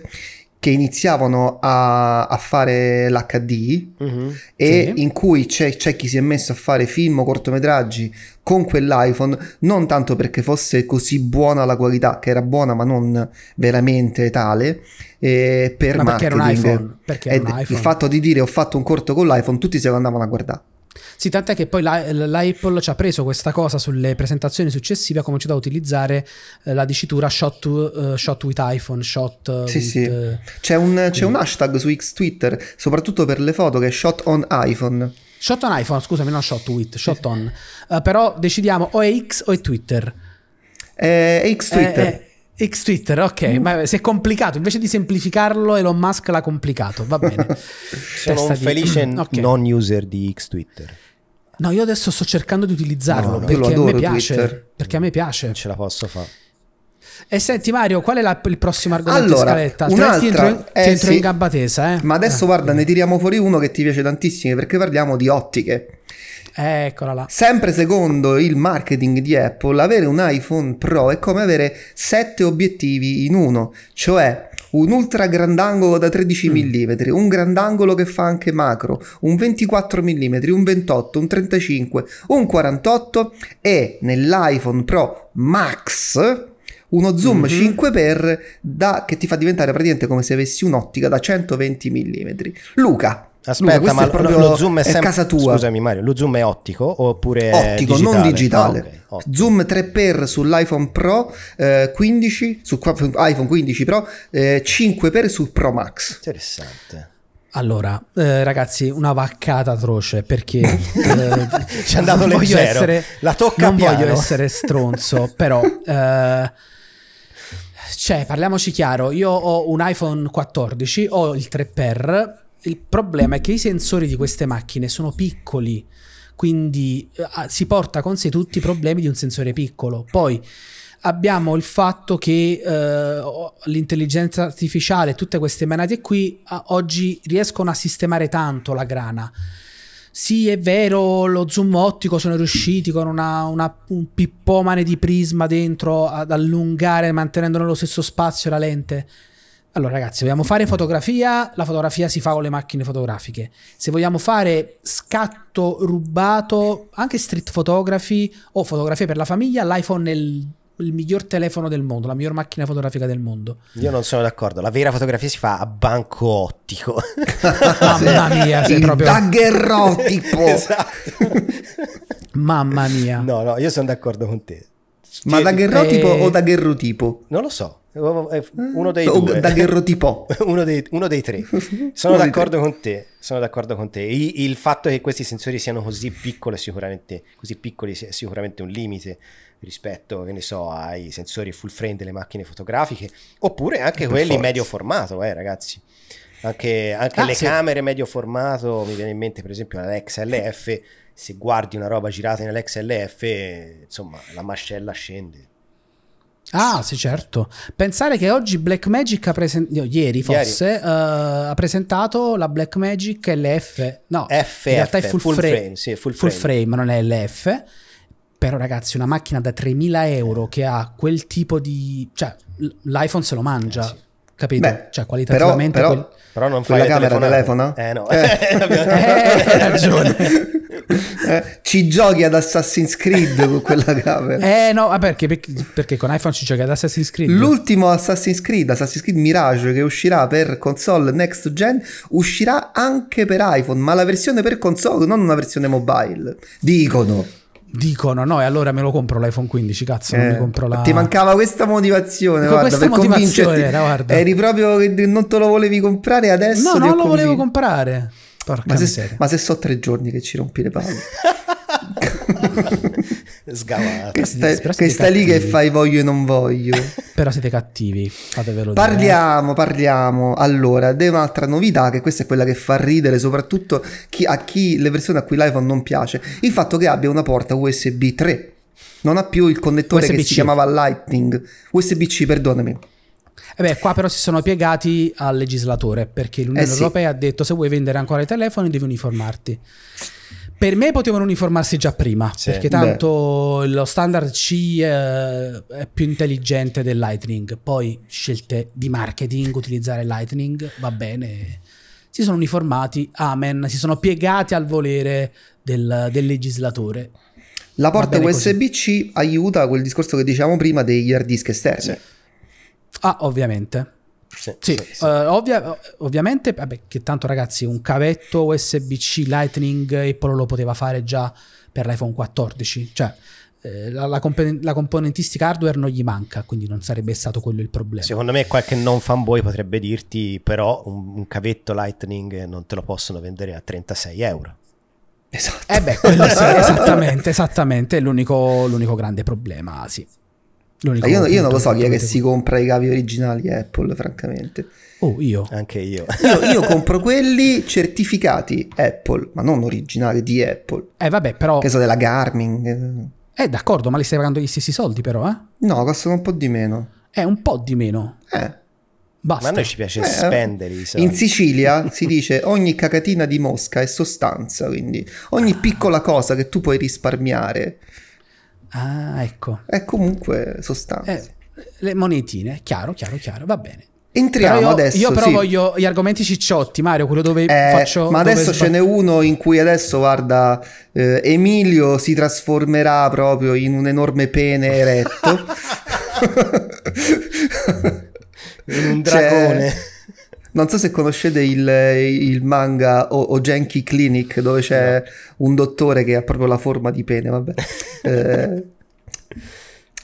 che iniziavano a, a fare l'HD mm-hmm, e sì. in cui c'è, c'è, chi si è messo a fare film o cortometraggi con quell'iPhone, non tanto perché fosse così buona la qualità, che era buona ma non veramente tale, eh, per ma marketing. era un iPhone? Perché era un iPhone? Il fatto di dire ho fatto un corto con l'iPhone, tutti se lo andavano a guardare. Sì, tant'è che poi l'Apple ci ha preso questa cosa sulle presentazioni successive, ha cominciato a utilizzare eh, la dicitura shot, to, uh, eh, shot with iPhone, shot eh, Sì, with, sì. C'è un, c'è un, hashtag su X Twitter, soprattutto per le foto, che è shot on iPhone. Shot on iPhone, scusami, non shot with, shot sì. on. Uh, però decidiamo o è X o è Twitter. Eh, è X Twitter. Eh, eh X Twitter, ok, mm. ma si è complicato, invece di semplificarlo Elon Musk l'ha complicato, va bene. Sono Testa un di... felice mm, okay. non user di X Twitter. No, io adesso sto cercando di utilizzarlo no, no, perché a me piace, Twitter. perché a me piace. Non ce la posso fare. E senti Mario, qual è la, il prossimo argomento allora, scaletta? Un'altra, ti entro, in, eh, ti entro sì. in gamba tesa, eh? Ma adesso eh. guarda, ne tiriamo fuori uno che ti piace tantissimo perché parliamo di ottiche. Eccola là. Sempre secondo il marketing di Apple, avere un iPhone Pro è come avere sette obiettivi in uno, cioè un ultra grandangolo da 13 mm, un grandangolo che fa anche macro, un 24 mm, un 28, un 35, un 48 e nell'iPhone Pro Max uno zoom mm-hmm. 5x da, che ti fa diventare praticamente come se avessi un'ottica da 120 mm. Luca, Aspetta, Luca, ma proprio, lo zoom è, è sempre... casa tua. Scusami Mario, lo zoom è ottico oppure Ottico, digitale? non digitale. No, ah, okay, zoom 3x sull'iPhone Pro eh, 15, su iPhone 15 Pro, eh, 5x su Pro Max. Interessante. Allora, eh, ragazzi, una vaccata atroce perché eh, ci è andato leggero. Essere, La tocca non piano. voglio essere stronzo, però eh, cioè, parliamoci chiaro, io ho un iPhone 14, ho il 3 x il problema è che i sensori di queste macchine sono piccoli, quindi eh, si porta con sé tutti i problemi di un sensore piccolo. Poi abbiamo il fatto che eh, l'intelligenza artificiale, tutte queste manate qui, a, oggi riescono a sistemare tanto la grana. Sì, è vero, lo zoom ottico sono riusciti con una, una, un pippomane di prisma dentro ad allungare mantenendo nello stesso spazio la lente, allora ragazzi, vogliamo fare fotografia, la fotografia si fa con le macchine fotografiche. Se vogliamo fare scatto rubato, anche street photography o fotografie per la famiglia, l'iPhone è il, il miglior telefono del mondo, la miglior macchina fotografica del mondo. Io non sono d'accordo, la vera fotografia si fa a banco ottico. Mamma cioè, mia, sei il proprio... Dagherrotipo! esatto. Mamma mia. No, no, io sono d'accordo con te. Ma da cioè, dagherrotipo eh... o da dagherrotipo? Non lo so. Uno dei oh, due. Da Gerrotipo. uno, uno dei tre. Sono uno d'accordo tre. con te. Sono d'accordo con te. Il, il fatto che questi sensori siano così piccoli è sicuramente, così piccoli è sicuramente un limite rispetto, che ne so, ai sensori full frame delle macchine fotografiche, oppure anche per quelli forza. medio formato, eh, ragazzi. Anche, anche ah, le sì. camere medio formato, mi viene in mente per esempio la XLF, se guardi una roba girata in nell'XLF, insomma, la mascella scende. Ah, sì, certo. Pensare che oggi Blackmagic ha presentato, ieri forse, ieri. Uh, ha presentato la Blackmagic LF, no, F, in realtà è full, full frame, frame, sì, full, full frame. frame, non è LF. Però ragazzi, una macchina da 3.000 euro che ha quel tipo di... cioè, l'iPhone se lo mangia. Eh, sì capito? Beh, cioè, qualitativamente. Però, però, quel... però non fai la camera telefono. Eh no, eh, eh hai ragione. Eh, ci giochi ad Assassin's Creed con quella camera. Eh no, ah, perché, perché, perché, con iPhone ci giochi ad Assassin's Creed. L'ultimo Assassin's Creed, Assassin's Creed Mirage, che uscirà per console next gen, uscirà anche per iPhone, ma la versione per console, non una versione mobile. Dicono. Dicono, no, e allora me lo compro l'iPhone 15, cazzo, eh, la... Ti mancava questa motivazione, Dico, guarda, questa per motivazione era, guarda. Eri proprio che non te lo volevi comprare adesso? No, non lo volevo comprare. Porca ma, se, ma se so tre giorni che ci rompi le palle. Sgavato. Che, sta, che sta lì che fai voglio e non voglio. Però siete cattivi, fatevelo Parliamo, dire. parliamo. Allora, ed è un'altra novità che questa è quella che fa ridere soprattutto chi, a chi le persone a cui l'iPhone non piace. Il fatto che abbia una porta USB 3. Non ha più il connettore USB-C. che si chiamava Lightning. USB-C, perdonami. Eh beh, qua però si sono piegati al legislatore perché eh l'Unione eh Europea ha detto se vuoi vendere ancora i telefoni devi uniformarti. Per me potevano uniformarsi già prima, sì, perché tanto beh. lo standard C eh, è più intelligente del Lightning, poi scelte di marketing, utilizzare Lightning va bene, si sono uniformati, amen, si sono piegati al volere del, del legislatore. La porta USB-C aiuta quel discorso che dicevamo prima degli hard disk esterni. Sì Ah, ovviamente. Sì, sì, sì. Uh, ovvia, ovviamente, vabbè, che tanto ragazzi, un cavetto USB-C Lightning Apple lo poteva fare già per l'iPhone 14, cioè eh, la, la, componen- la, componentistica hardware non gli manca, quindi non sarebbe stato quello il problema. Secondo me qualche non fanboy potrebbe dirti però un, un cavetto Lightning non te lo possono vendere a 36 euro. Esatto. Eh beh, quello sì, esattamente, esattamente, è l'unico, l'unico grande problema, sì. Io, io, non lo so chi è che si compra i cavi originali Apple, francamente. Oh, io. Anche io. io. io. compro quelli certificati Apple, ma non originali di Apple. Eh, vabbè, però. Che so della Garmin. Eh, d'accordo, ma li stai pagando gli stessi soldi, però, eh? No, costano un po' di meno. Eh, un po' di meno. Eh. Basta. Ma a noi ci piace eh, spendere i soldi. In Sicilia si dice ogni cacatina di mosca è sostanza, quindi ogni piccola cosa che tu puoi risparmiare Ah, ecco. È comunque sostanza. Eh, le monetine, chiaro, chiaro, chiaro, va bene. Entriamo io, adesso. Io però sì. voglio gli argomenti cicciotti, Mario, quello dove eh, faccio. Ma adesso ce n'è uno in cui adesso, guarda, eh, Emilio si trasformerà proprio in un enorme pene eretto. in un dragone. Cioè, non so se conoscete il, il manga o, o Genki Clinic dove c'è un dottore che ha proprio la forma di pene, vabbè. eh,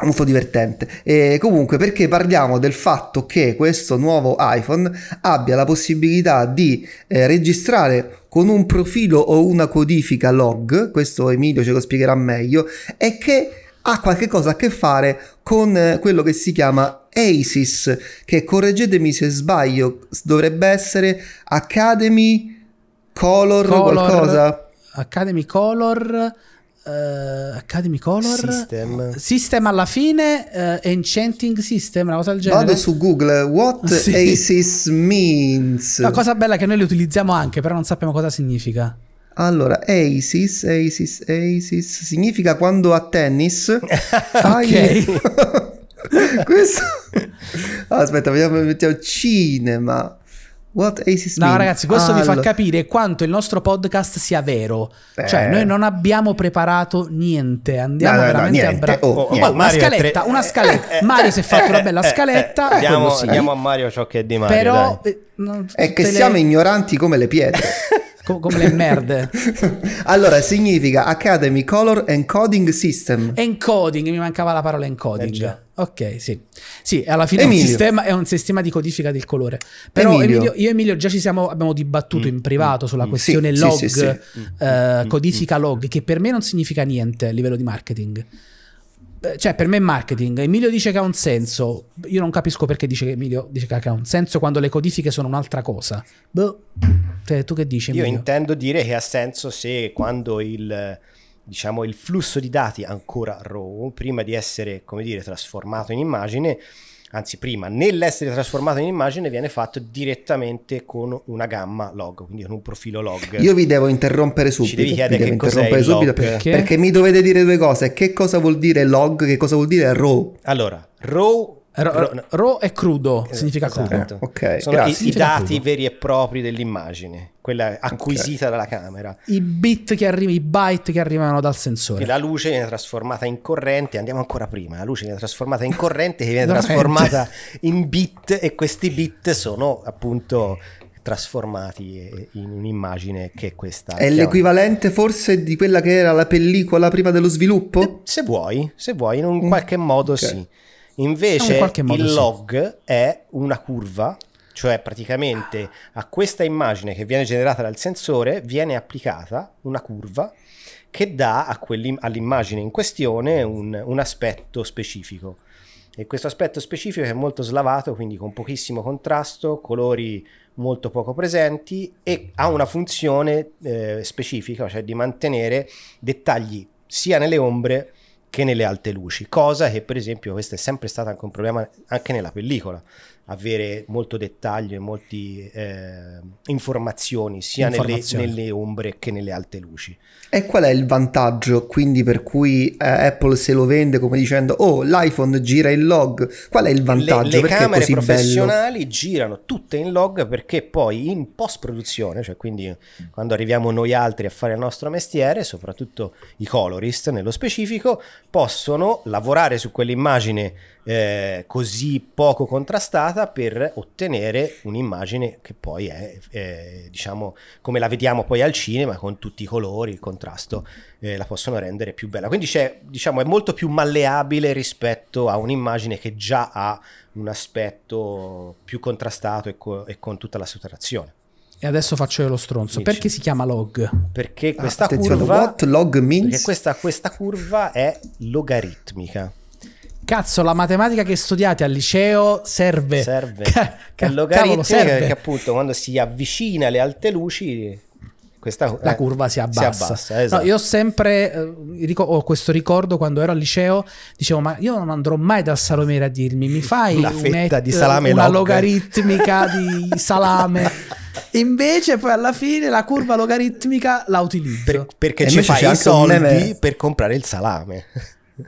molto divertente. E comunque, perché parliamo del fatto che questo nuovo iPhone abbia la possibilità di eh, registrare con un profilo o una codifica log, questo Emilio ce lo spiegherà meglio, e che ha qualche cosa a che fare con eh, quello che si chiama ACES, che correggetemi se sbaglio, dovrebbe essere Academy Color, Color qualcosa. Academy Color. Uh, Academy Color System. System alla fine uh, Enchanting System, una cosa del genere. Vado su Google, what sì. ACES means. La cosa bella è che noi li utilizziamo anche, però non sappiamo cosa significa. Allora, ACES, ACES, ACES significa quando a tennis fai... questo ah, aspetta vediamo mettiamo cinema What Aces no, ragazzi, questo vi fa capire quanto il nostro podcast sia vero. Eh. Cioè, noi non abbiamo preparato niente, andiamo no, no, veramente no, a braccio. Oh, oh, oh, una scaletta, tre... una scaletta. Mario si è fatto una bella eh, eh, scaletta. Eh, diamo, sì. andiamo, a Mario ciò che è di Mario. Però non, è che le... siamo ignoranti come le pietre. come le merde. allora, significa Academy Color Encoding System. Encoding, mi mancava la parola encoding. Ok, sì. Sì, alla fine è un, sistema, è un, sistema, di codifica del colore. Però Emilio. Emilio, io e Emilio già ci siamo, abbiamo dibattuto mm, in mm, privato mm. sulla mm, questione sì, log, sì, sì, eh, mm, codifica log, che per me non significa niente a livello di marketing. Eh, cioè, per me è marketing. Emilio dice che ha un senso. Io non capisco perché dice che Emilio dice che ha un senso quando le codifiche sono un'altra cosa. Boh. Cioè, tu che dici? Emilio? Io intendo dire che ha senso se quando il diciamo, il flusso di dati ancora RAW, prima di essere, come dire, trasformato in immagine, anzi prima, nell'essere trasformato in immagine viene fatto direttamente con una gamma log, quindi con un profilo log. Io vi devo interrompere subito. Ci devi chiedere che cos'è subito perché? perché mi dovete dire due cose, che cosa vuol dire log, che cosa vuol dire RAW. Allora, RAW Ro, ro è crudo, eh, significa esatto. crudo. Eh, okay, Sono i, i dati crudo. veri e propri dell'immagine, quella acquisita okay. dalla camera. I bit che arrivano, i byte che arrivano dal sensore. E la luce viene trasformata in corrente, andiamo ancora prima, la luce viene trasformata in corrente che viene trasformata in bit e questi bit sono appunto trasformati eh, in un'immagine che è questa. È l'equivalente forse di quella che era la pellicola prima dello sviluppo? Se vuoi, se vuoi, in un mm. qualche modo okay. sì. Invece in il log sì. è una curva, cioè praticamente a questa immagine che viene generata dal sensore viene applicata una curva che dà all'immagine in questione un, un aspetto specifico. E questo aspetto specifico è molto slavato, quindi con pochissimo contrasto, colori molto poco presenti e ha una funzione eh, specifica, cioè di mantenere dettagli sia nelle ombre che nelle alte luci, cosa che per esempio questo è sempre stato anche un problema anche nella pellicola, avere molto dettaglio e molte eh, informazioni sia informazioni. Nelle, nelle, ombre che nelle alte luci. E qual è il vantaggio quindi per cui eh, Apple se lo vende come dicendo oh l'iPhone gira in log? Qual è il vantaggio? Le, le perché camere professionali bello? girano tutte in log perché poi in post produzione, cioè quindi quando arriviamo noi altri a fare il nostro mestiere, soprattutto i colorist nello specifico, possono lavorare su quell'immagine eh, così poco contrastata per ottenere un'immagine che poi è, eh, diciamo, come la vediamo poi al cinema, con tutti i colori, il contrasto, eh, la possono rendere più bella. Quindi c'è, diciamo, è molto più malleabile rispetto a un'immagine che già ha un aspetto più contrastato e, co- e con tutta la saturazione. E adesso faccio io lo stronzo. Dici. Perché si chiama log? Perché ah, questa ah, curva. What log means? Perché questa, questa curva è logaritmica. Cazzo, la matematica che studiate al liceo serve. Serve. Ca- che è logaritmica, serve. che appunto quando si avvicina le alte luci questa, la eh, curva si abbassa. Si abbassa esatto. no, io sempre, eh, ric- ho questo ricordo quando ero al liceo, dicevo ma io non andrò mai dal salumiere a dirmi mi fai una, fetta di salame una log. Eh. logaritmica di salame. Invece poi alla fine la curva logaritmica la utilizzo. Per, perché e ci fai i soldi per comprare il salame.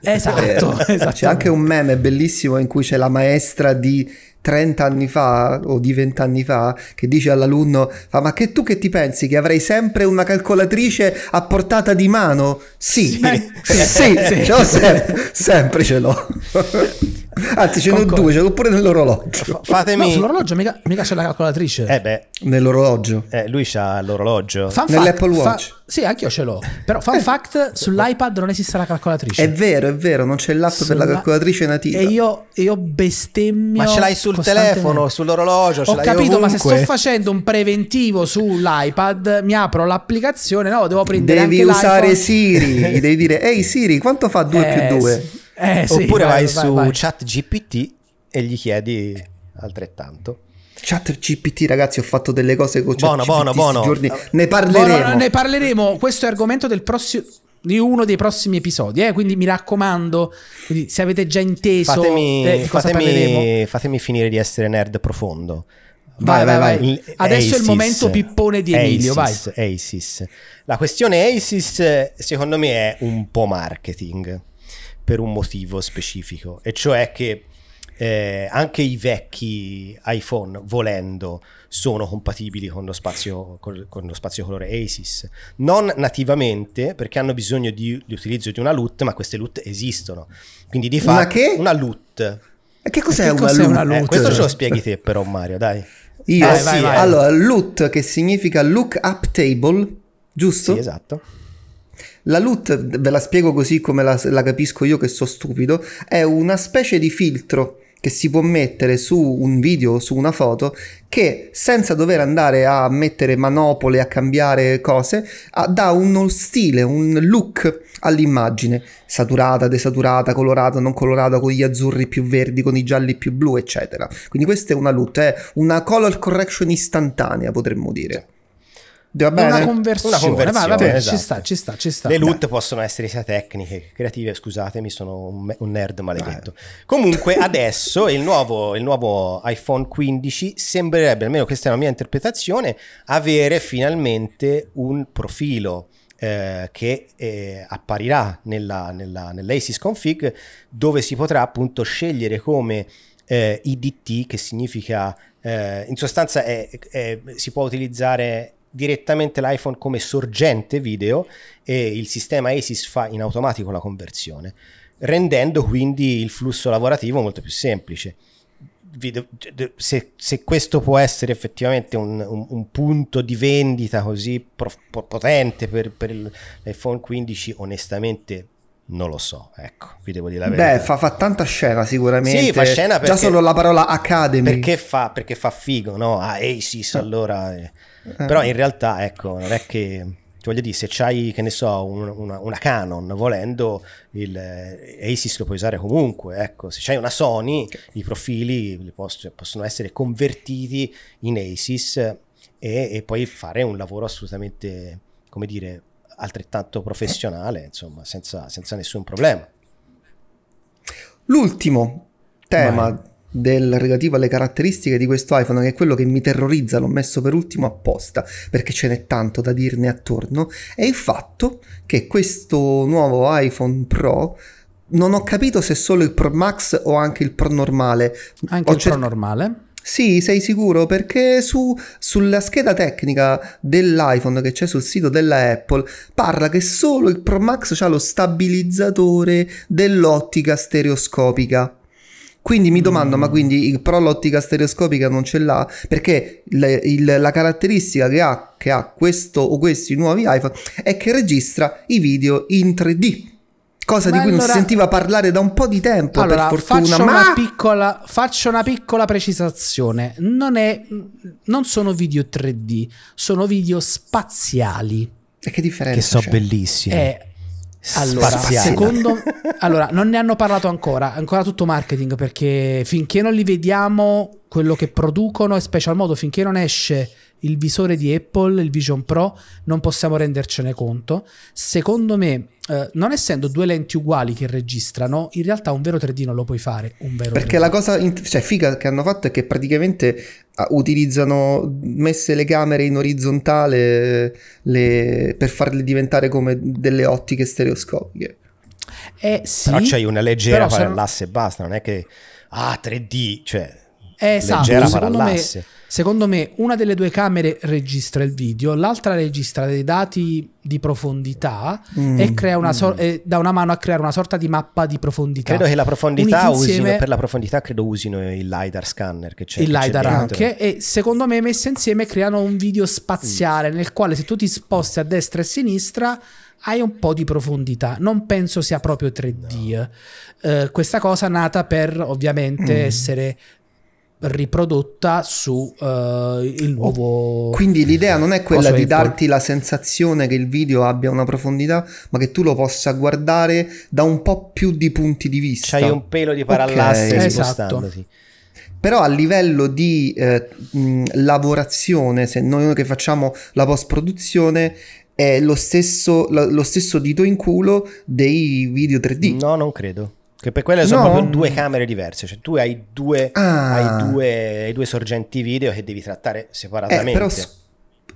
Esatto, esatto. C'è anche un meme bellissimo in cui c'è la maestra di 30 anni fa o di 20 anni fa che dice all'alunno ma che tu che ti pensi che avrei sempre una calcolatrice a portata di mano? Sì, sì, sì, sì, sì. ce l'ho sempre, sempre ce l'ho. Anzi, ce ne ho due, ce l'ho pure nell'orologio. Fatemi. No, sull'orologio mica, mica c'è la calcolatrice. Eh beh. Nell'orologio. Eh, lui c'ha l'orologio. Fun Nell'Apple fact, Watch. Fa... Sì, anch'io ce l'ho. Però, fun eh. fact, sull'iPad non esiste la calcolatrice. È vero, è vero, non c'è l'app Sulla... per la calcolatrice nativa. E io, io bestemmio. Ma ce l'hai sul telefono, sull'orologio. Ho capito, ovunque. ma se sto facendo un preventivo sull'iPad, mi apro l'applicazione. No, devo prendere. Devi usare Siri. devi dire, ehi Siri, quanto fa 2 eh, più 2? Sì. Eh, sì, Oppure vai, vai su vai. chat GPT e gli chiedi altrettanto. Chat GPT, ragazzi, ho fatto delle cose con buono, chat buono, buono. Ne parleremo. Buono, ne parleremo. Questo è argomento del prossimo di uno dei prossimi episodi. Eh? Quindi mi raccomando, quindi se avete già inteso, fatemi, eh, fatemi, fatemi, finire di essere nerd profondo. Vai, vai, vai. vai. Adesso Aces, è il momento pippone di Emilio. Aces, vai. Aces. La questione Aces, secondo me, è un po' marketing per un motivo specifico, e cioè che eh, anche i vecchi iPhone, volendo, sono compatibili con lo spazio, con, con lo spazio colore ASIS. Non nativamente, perché hanno bisogno di, di, utilizzo di una LUT, ma queste LUT esistono. Quindi di fatto... Una che? Una LUT. E che cos'è, che una, cos'è LUT? una LUT? Eh, questo ce lo spieghi te però Mario, dai. Io ah, sì, vai, vai. allora LUT che significa Look Up Table, giusto? Sì, esatto. La loot, ve la spiego così come la, la capisco io che sono stupido, è una specie di filtro che si può mettere su un video o su una foto che senza dover andare a mettere manopole, a cambiare cose, a, dà uno stile, un look all'immagine, saturata, desaturata, colorata, non colorata, con gli azzurri più verdi, con i gialli più blu, eccetera. Quindi questa è una loot, è una color correction istantanea, potremmo dire. Va Una conversione, una conversione va, bene, esatto. ci sta, ci sta, ci sta. Le loot dai. possono essere sia tecniche che creative, scusatemi, sono un, un nerd maledetto. Vabbè. Comunque adesso il nuovo, il nuovo iPhone 15 sembrerebbe, almeno questa è la mia interpretazione, avere finalmente un profilo. Eh, che eh, apparirà nella, nella, nell'ASIS config dove si potrà appunto scegliere come eh, IDT che significa eh, in sostanza è, è, si può utilizzare direttamente l'iPhone come sorgente video e il sistema ASIS fa in automatico la conversione, rendendo quindi il flusso lavorativo molto più semplice. Cioè, se, se, questo può essere effettivamente un, un, un punto di vendita così prof, potente per, per l'iPhone 15, onestamente non lo so, ecco, vi devo dire la verità. Beh, fa, fa tanta scena sicuramente. Sì, fa scena perché... Già solo la parola Academy. Perché fa, perché fa figo, no? Ah, Aces, allora... Eh. Eh. Però in realtà, ecco, non è che ti voglio dire, se c'hai, che ne so, un, una, una, Canon, volendo, il eh, ASIS lo puoi usare comunque, ecco, se c'hai una Sony, okay. i profili posso, cioè, possono essere convertiti in ASIS e, e, poi fare un lavoro assolutamente, come dire, altrettanto professionale, insomma, senza, senza nessun problema. L'ultimo tema del, relativo alle caratteristiche di questo iPhone, che è quello che mi terrorizza, l'ho messo per ultimo apposta perché ce n'è tanto da dirne attorno, è il fatto che questo nuovo iPhone Pro non ho capito se è solo il Pro Max o anche il Pro normale. Anche ho il cer- Pro normale? Sì, sei sicuro? Perché su, sulla scheda tecnica dell'iPhone che c'è sul sito della Apple parla che solo il Pro Max ha lo stabilizzatore dell'ottica stereoscopica. Quindi mi mm. domando, ma quindi però l'ottica stereoscopica non ce l'ha? Perché le, il, la caratteristica che ha, che ha questo o questi nuovi iPhone è che registra i video in 3D cosa ma di cui allora, non si sentiva parlare da un po' di tempo allora, per fortuna faccio, ma... una piccola, faccio una piccola precisazione non, è, non, sono video 3D sono video spaziali e che differenza che so bellissime eh, allora, secondo allora, non ne hanno parlato ancora, ancora tutto marketing perché finché non li vediamo quello che producono e special modo finché non esce il visore di Apple, il Vision Pro, non possiamo rendercene conto. Secondo me, eh, non essendo due lenti uguali che registrano, in realtà un vero 3D non lo puoi fare. Perché 3D. la cosa in- cioè, figa che hanno fatto è che praticamente ah, utilizzano messe le camere in orizzontale le, per farle diventare come delle ottiche stereoscopiche. Eh, sì, però c'hai una leggera parallasse e basta, non è che ah 3D, cioè eh, esatto, secondo me, secondo me una delle due camere registra il video, l'altra registra dei dati di profondità mm. mm. e, crea una so- mm. e dà una mano a creare una sorta di mappa di profondità. Credo che la profondità usino, per la profondità credo usino il LiDAR scanner che c'è. Il che LiDAR c'è anche e secondo me messe insieme creano un video spaziale mm. nel quale se tu ti sposti a destra e a sinistra hai un po' di profondità. Non penso sia proprio 3D. No. Uh, questa cosa nata per ovviamente mm. essere riprodotta su uh, il oh, nuovo quindi l'idea non è quella di darti la sensazione che il video abbia una profondità ma che tu lo possa guardare da un po' più di punti di vista c'hai un pelo di parallasse okay, esatto. però a livello di eh, mh, lavorazione se noi che facciamo la post produzione è lo stesso, lo stesso dito in culo dei video 3D no non credo che per quelle sono no. proprio due camere diverse, cioè tu hai due, ah. hai, due, due, sorgenti video che devi trattare separatamente. Eh, però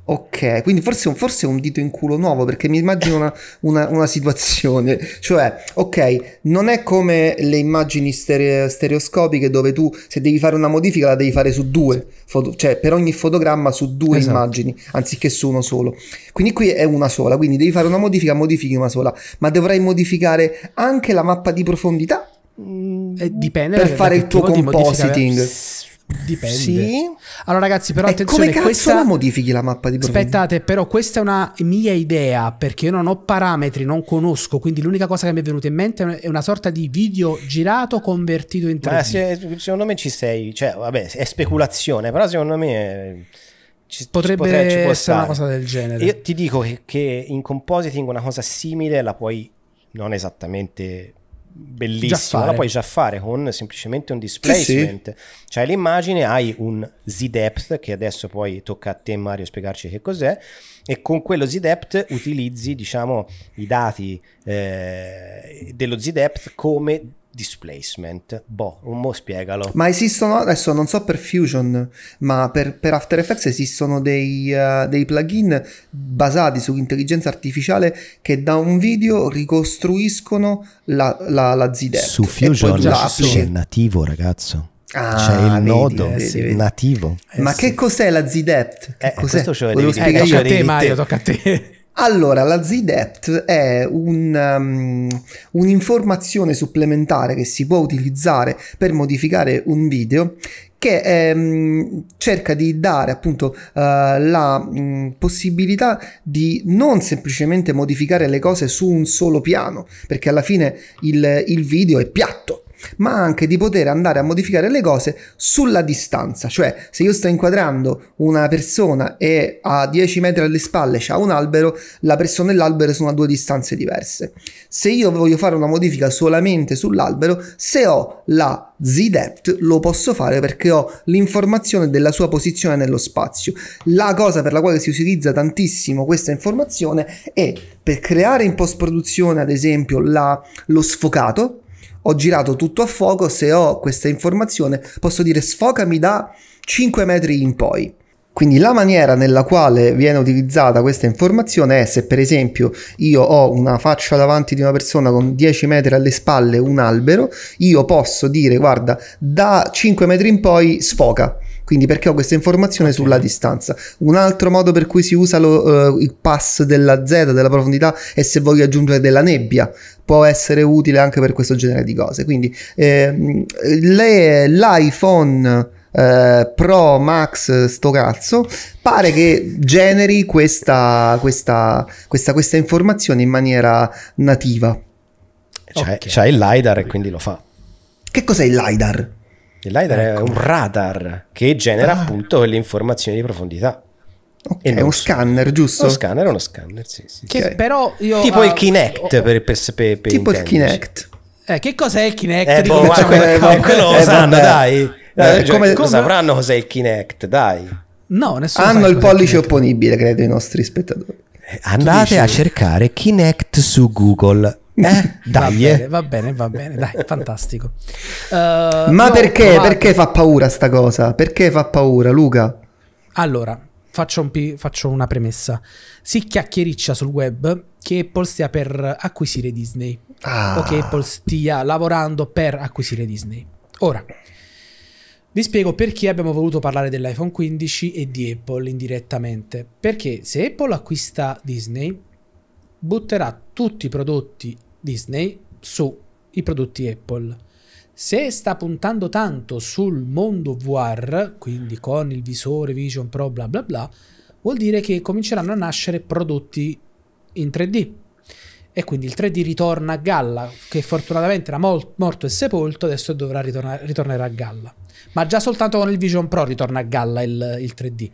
Ok, quindi forse, forse, è un dito in culo nuovo perché mi immagino una, una, una situazione, cioè, ok, non è come le immagini stere- stereoscopiche dove tu se devi fare una modifica la devi fare su due, foto- cioè per ogni fotogramma su due esatto. immagini anziché su uno solo. Quindi qui è una sola, quindi devi fare una modifica, modifichi una sola, ma dovrai modificare anche la mappa di profondità? Mm, eh, dipende per fare il tuo compositing. Di Dipende. Sì. Allora, ragazzi, però attenzione. Come cazzo questa... la modifichi la mappa di Bromid? Aspettate, però, questa è una mia idea perché io non ho parametri, non conosco. Quindi, l'unica cosa che mi è venuta in mente è una sorta di video girato convertito in 3D. Ma se, secondo me ci sei. Cioè, vabbè, è speculazione, però, secondo me. È... Eh, ci, potrebbe, ci potrei, ci essere stare. una cosa del genere. Io ti dico che, che in compositing una cosa simile la puoi non esattamente bellissimo, la puoi già fare con semplicemente un displacement. Sì, sì. C'hai l'immagine, hai un Z-Depth che adesso poi tocca a te Mario spiegarci che cos'è e con quello Z-Depth utilizzi diciamo i dati eh, dello Z-Depth come displacement. Boh, un mo' spiegalo. Ma esistono, adesso non so per Fusion, ma per, per After Effects esistono dei, uh, dei, plugin basati sull'intelligenza artificiale che da un video ricostruiscono la, la, la z Su Fusion c'è il nativo, ragazzo. Ah, c'è cioè, il vedi, nodo vedi, vedi. nativo. Eh, Ma sì. Eh, che cos'è la z eh, Questo ce lo devi dire. Eh, tocca a te, Mario, tocca a te. Allora, la ZDEPT è un, um, un'informazione supplementare che si può utilizzare per modificare un video che ehm, cerca di dare appunto eh, la mh, mm, possibilità di non semplicemente modificare le cose su un solo piano, perché alla fine il, il video è piatto, ma anche di poter andare a modificare le cose sulla distanza, cioè se io sto inquadrando una persona e a 10 metri alle spalle c'è un albero, la persona e l'albero sono a due distanze diverse. Se io voglio fare una modifica solamente sull'albero, se ho la Z-Depth lo posso fare perché ho l'informazione della sua posizione nello spazio. La cosa per la quale si utilizza tantissimo questa informazione è per creare in post produzione ad esempio la, lo sfocato ho girato tutto a fuoco, se ho questa informazione posso dire sfocami da 5 metri in poi. Quindi la maniera nella quale viene utilizzata questa informazione è se per esempio io ho una faccia davanti di una persona con 10 metri alle spalle un albero, io posso dire guarda da 5 metri in poi sfoca. Quindi perché ho questa informazione okay. sulla distanza. Un altro modo per cui si usa lo, uh, il pass della Z, della profondità, è se voglio aggiungere della nebbia può essere utile anche per questo genere di cose. Quindi eh, le, l'iPhone eh, Pro Max sto cazzo pare che generi questa, questa, questa, questa informazione in maniera nativa. C'è, okay. c'è il LiDAR e quindi lo fa. Che cos'è il LiDAR? Il LiDAR ecco. è un radar che genera ah. appunto le informazioni di profondità. Okay, è uno scanner, giusto? Uno scanner, uno scanner, sì. sì. Che, okay. però io, tipo uh, il Kinect, oh, per, per, per, per Tipo il Kinect. Eh, che cos'è il Kinect? Eh, boh, guarda, quello, quello, quello lo eh, sanno, dai. dai eh, eh cioè, come, come... Sapranno cos'è il Kinect, dai. No, nessuno Hanno il pollice il opponibile, credo, i nostri spettatori. Eh, andate a cercare Kinect su Google. Eh, dai, va bene, eh. va bene, va bene, dai, fantastico. Uh, Ma eh, perché, provato... perché fa paura sta cosa? Perché fa paura, Luca? Allora, faccio, un faccio una premessa. Si chiacchiericcia sul web che Apple stia per acquisire Disney. Ah. O che ah. Apple stia lavorando per acquisire Disney. Ora, vi spiego perché abbiamo voluto parlare dell'iPhone 15 e di Apple indirettamente. Perché se Apple acquista Disney, butterà tutti i prodotti Disney sui prodotti Apple. Se sta puntando tanto sul mondo VR, quindi con il visore, Vision Pro, bla bla bla, vuol dire che cominceranno a nascere prodotti in 3D. E quindi il 3D ritorna a galla, che fortunatamente era mol- morto e sepolto, adesso dovrà ritorna- ritornare a galla. Ma già soltanto con il Vision Pro ritorna a galla il, il 3D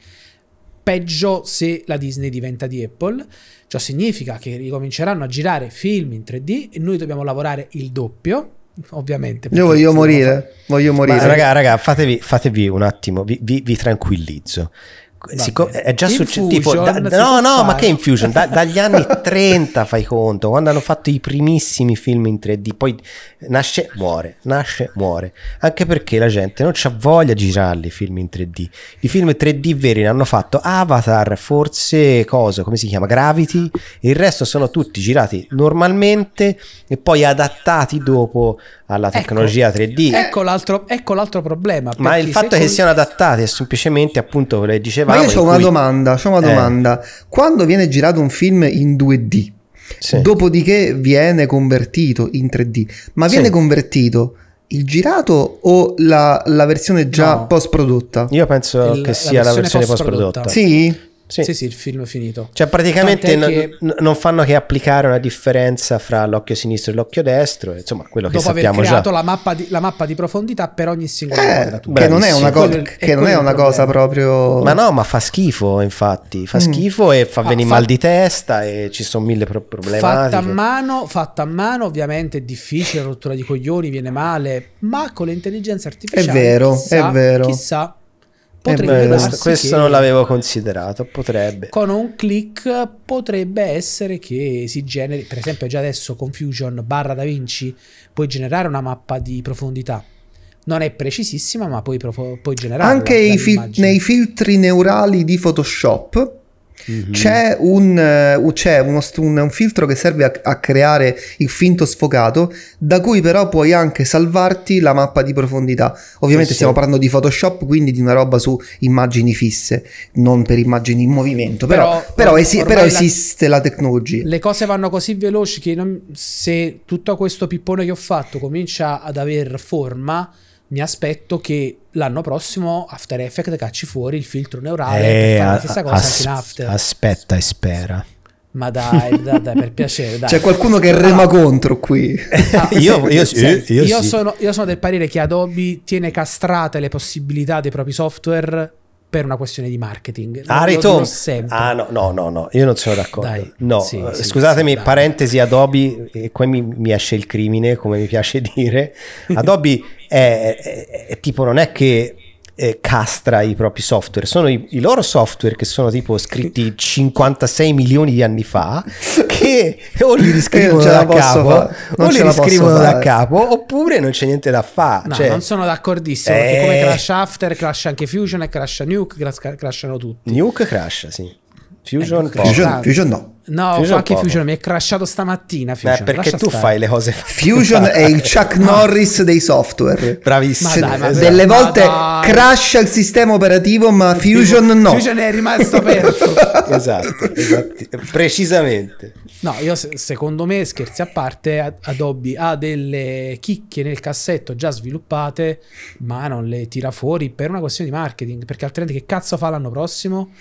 peggio se la Disney diventa di Apple. Ciò significa che ricominceranno a girare film in 3D e noi dobbiamo lavorare il doppio ovviamente. Io voglio morire, voglio morire. Ma, raga, raga, fatevi, fatevi un attimo, vi, vi, vi tranquillizzo. Siccome è già successo da, no no fare. ma che infusion da, dagli anni 30 fai conto quando hanno fatto i primissimi film in 3D poi nasce muore nasce muore anche perché la gente non c'ha voglia di girarli i film in 3D i film 3D veri ne hanno fatto Avatar forse cosa come si chiama Gravity il resto sono tutti girati normalmente e poi adattati dopo alla ecco. tecnologia ecco, 3D. Ecco l'altro, ecco l'altro problema. Ma il fatto è che siano adattate è semplicemente appunto le dicevamo. Ma io ho una cui... domanda, ho una eh. domanda. Quando viene girato un film in 2D, sì. dopodiché viene convertito in 3D, ma viene sì. convertito il girato o la, la versione già no. post prodotta? Io penso il, che sia la versione, la versione post prodotta. Sì? Sì. sì, sì, il film è finito. Cioè, praticamente non, che... non fanno che applicare una differenza fra l'occhio sinistro e l'occhio destro. Insomma, quello Dopo che sappiamo già. Dopo aver creato la mappa, di, la mappa, di, profondità per ogni singola eh, Che non è una, co- quello, è non è una cosa proprio. Ma no, ma fa schifo, infatti. Fa mm. schifo e fa ah, venire fa... mal di testa e ci sono mille pro- problematiche. Fatta a mano, fatta a mano, ovviamente è difficile, rottura di coglioni, viene male. Ma con l'intelligenza artificiale. È vero, chissà, è vero. Chissà potrebbe eh beh, questo, questo non l'avevo considerato potrebbe con un click potrebbe essere che si generi per esempio già adesso Confusion barra da Vinci puoi generare una mappa di profondità non è precisissima ma puoi, puoi generare anche fil- nei filtri neurali di Photoshop Mm-hmm. C'è, un, eh, c'è uno, un, un, filtro che serve a, a, creare il finto sfocato, da cui però puoi anche salvarti la mappa di profondità. Ovviamente sì. stiamo parlando di Photoshop, quindi di una roba su immagini fisse, non per immagini in movimento. Però, però, però, esi- però esiste la, la, tecnologia. Le cose vanno così veloci che non, se tutto questo pippone che ho fatto comincia ad aver forma, mi aspetto che l'anno prossimo After Effects cacci fuori il filtro neurale eh, per fare la stessa cosa as- anche in After. Aspetta e spera. Ma dai, dai, dai per piacere. Dai. C'è qualcuno che rema ah, contro qui. Ah, io, io, io, sono, io, sono, del parere che Adobe tiene castrate le possibilità dei propri software per una questione di marketing. Arito? Ah, ah, no, no, no, no, io non sono d'accordo. Dai, no, sì, uh, sì, scusatemi, sì, parentesi Adobe, e qui mi, mi, esce il crimine, come mi piace dire. Adobe è, è, è, tipo, non è che eh, castra i propri software, sono i, i, loro software che sono tipo scritti 56 milioni di anni fa che o li riscrivono da capo o li riscrivono da capo oppure non c'è niente da fare. No, cioè, non sono d'accordissimo eh... perché come eh. Crash After, Crash anche Fusion e Crash Nuke, crashano tutti. Nuke crash, sì. Fusion, eh, Fusion, Fusion no. No, Fusion anche poco. Fusion mi è crashato stamattina. Fusion. Beh, perché Lascia tu stare. fai le cose. Fusion è il Chuck Norris dei software. Bravissimo. Ma dai, ma esatto. Delle ma volte dai. crasha il sistema operativo, ma Fusion no. Fusion è rimasto aperto. esatto, esatti, precisamente. No, io secondo me, scherzi a parte, Adobe ha delle chicche nel cassetto già sviluppate, ma non le tira fuori per una questione di marketing, perché altrimenti che cazzo fa l'anno prossimo?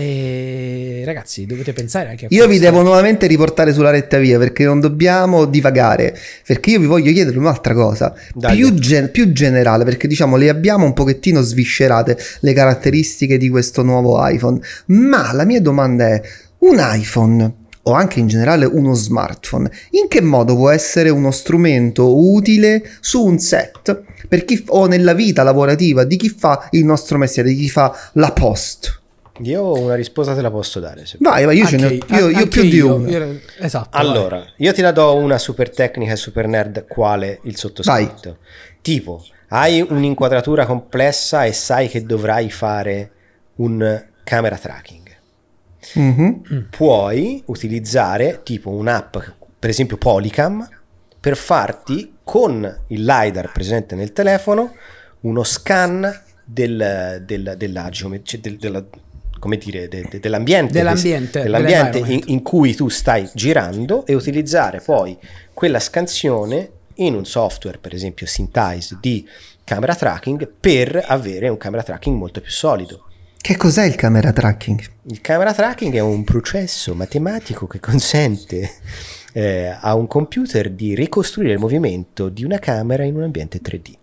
E ragazzi, dovete pensare anche a questo. Io vi devo nuovamente riportare sulla retta via perché non dobbiamo divagare. Perché io vi voglio chiedere un'altra cosa più, gen- più, generale, perché diciamo le abbiamo un pochettino sviscerate le caratteristiche di questo nuovo iPhone. Ma la mia domanda è: un iPhone o anche in generale uno smartphone, in che modo può essere uno strumento utile su un set per chi f- o nella vita lavorativa di chi fa il nostro mestiere, di chi fa la post? Io una risposta te la posso dare. Vai, vai, io, anche, ne, io, io più di una. Io, esatto. Allora, vai. io ti la do una super tecnica e super nerd quale il sottoscritto. Vai. Tipo, hai un'inquadratura complessa e sai che dovrai fare un camera tracking. Mm-hmm. Puoi utilizzare tipo un'app, per esempio Polycam, per farti con il LiDAR presente nel telefono uno scan del, del, della, cioè del, della come dire, de, de, dell'ambiente, dell'ambiente, dell'ambiente in, in cui tu stai girando e utilizzare poi quella scansione in un software, per esempio Synthise, di camera tracking per avere un camera tracking molto più solido. Che cos'è il camera tracking? Il camera tracking è un processo matematico che consente eh, a un computer di ricostruire il movimento di una camera in un ambiente 3D.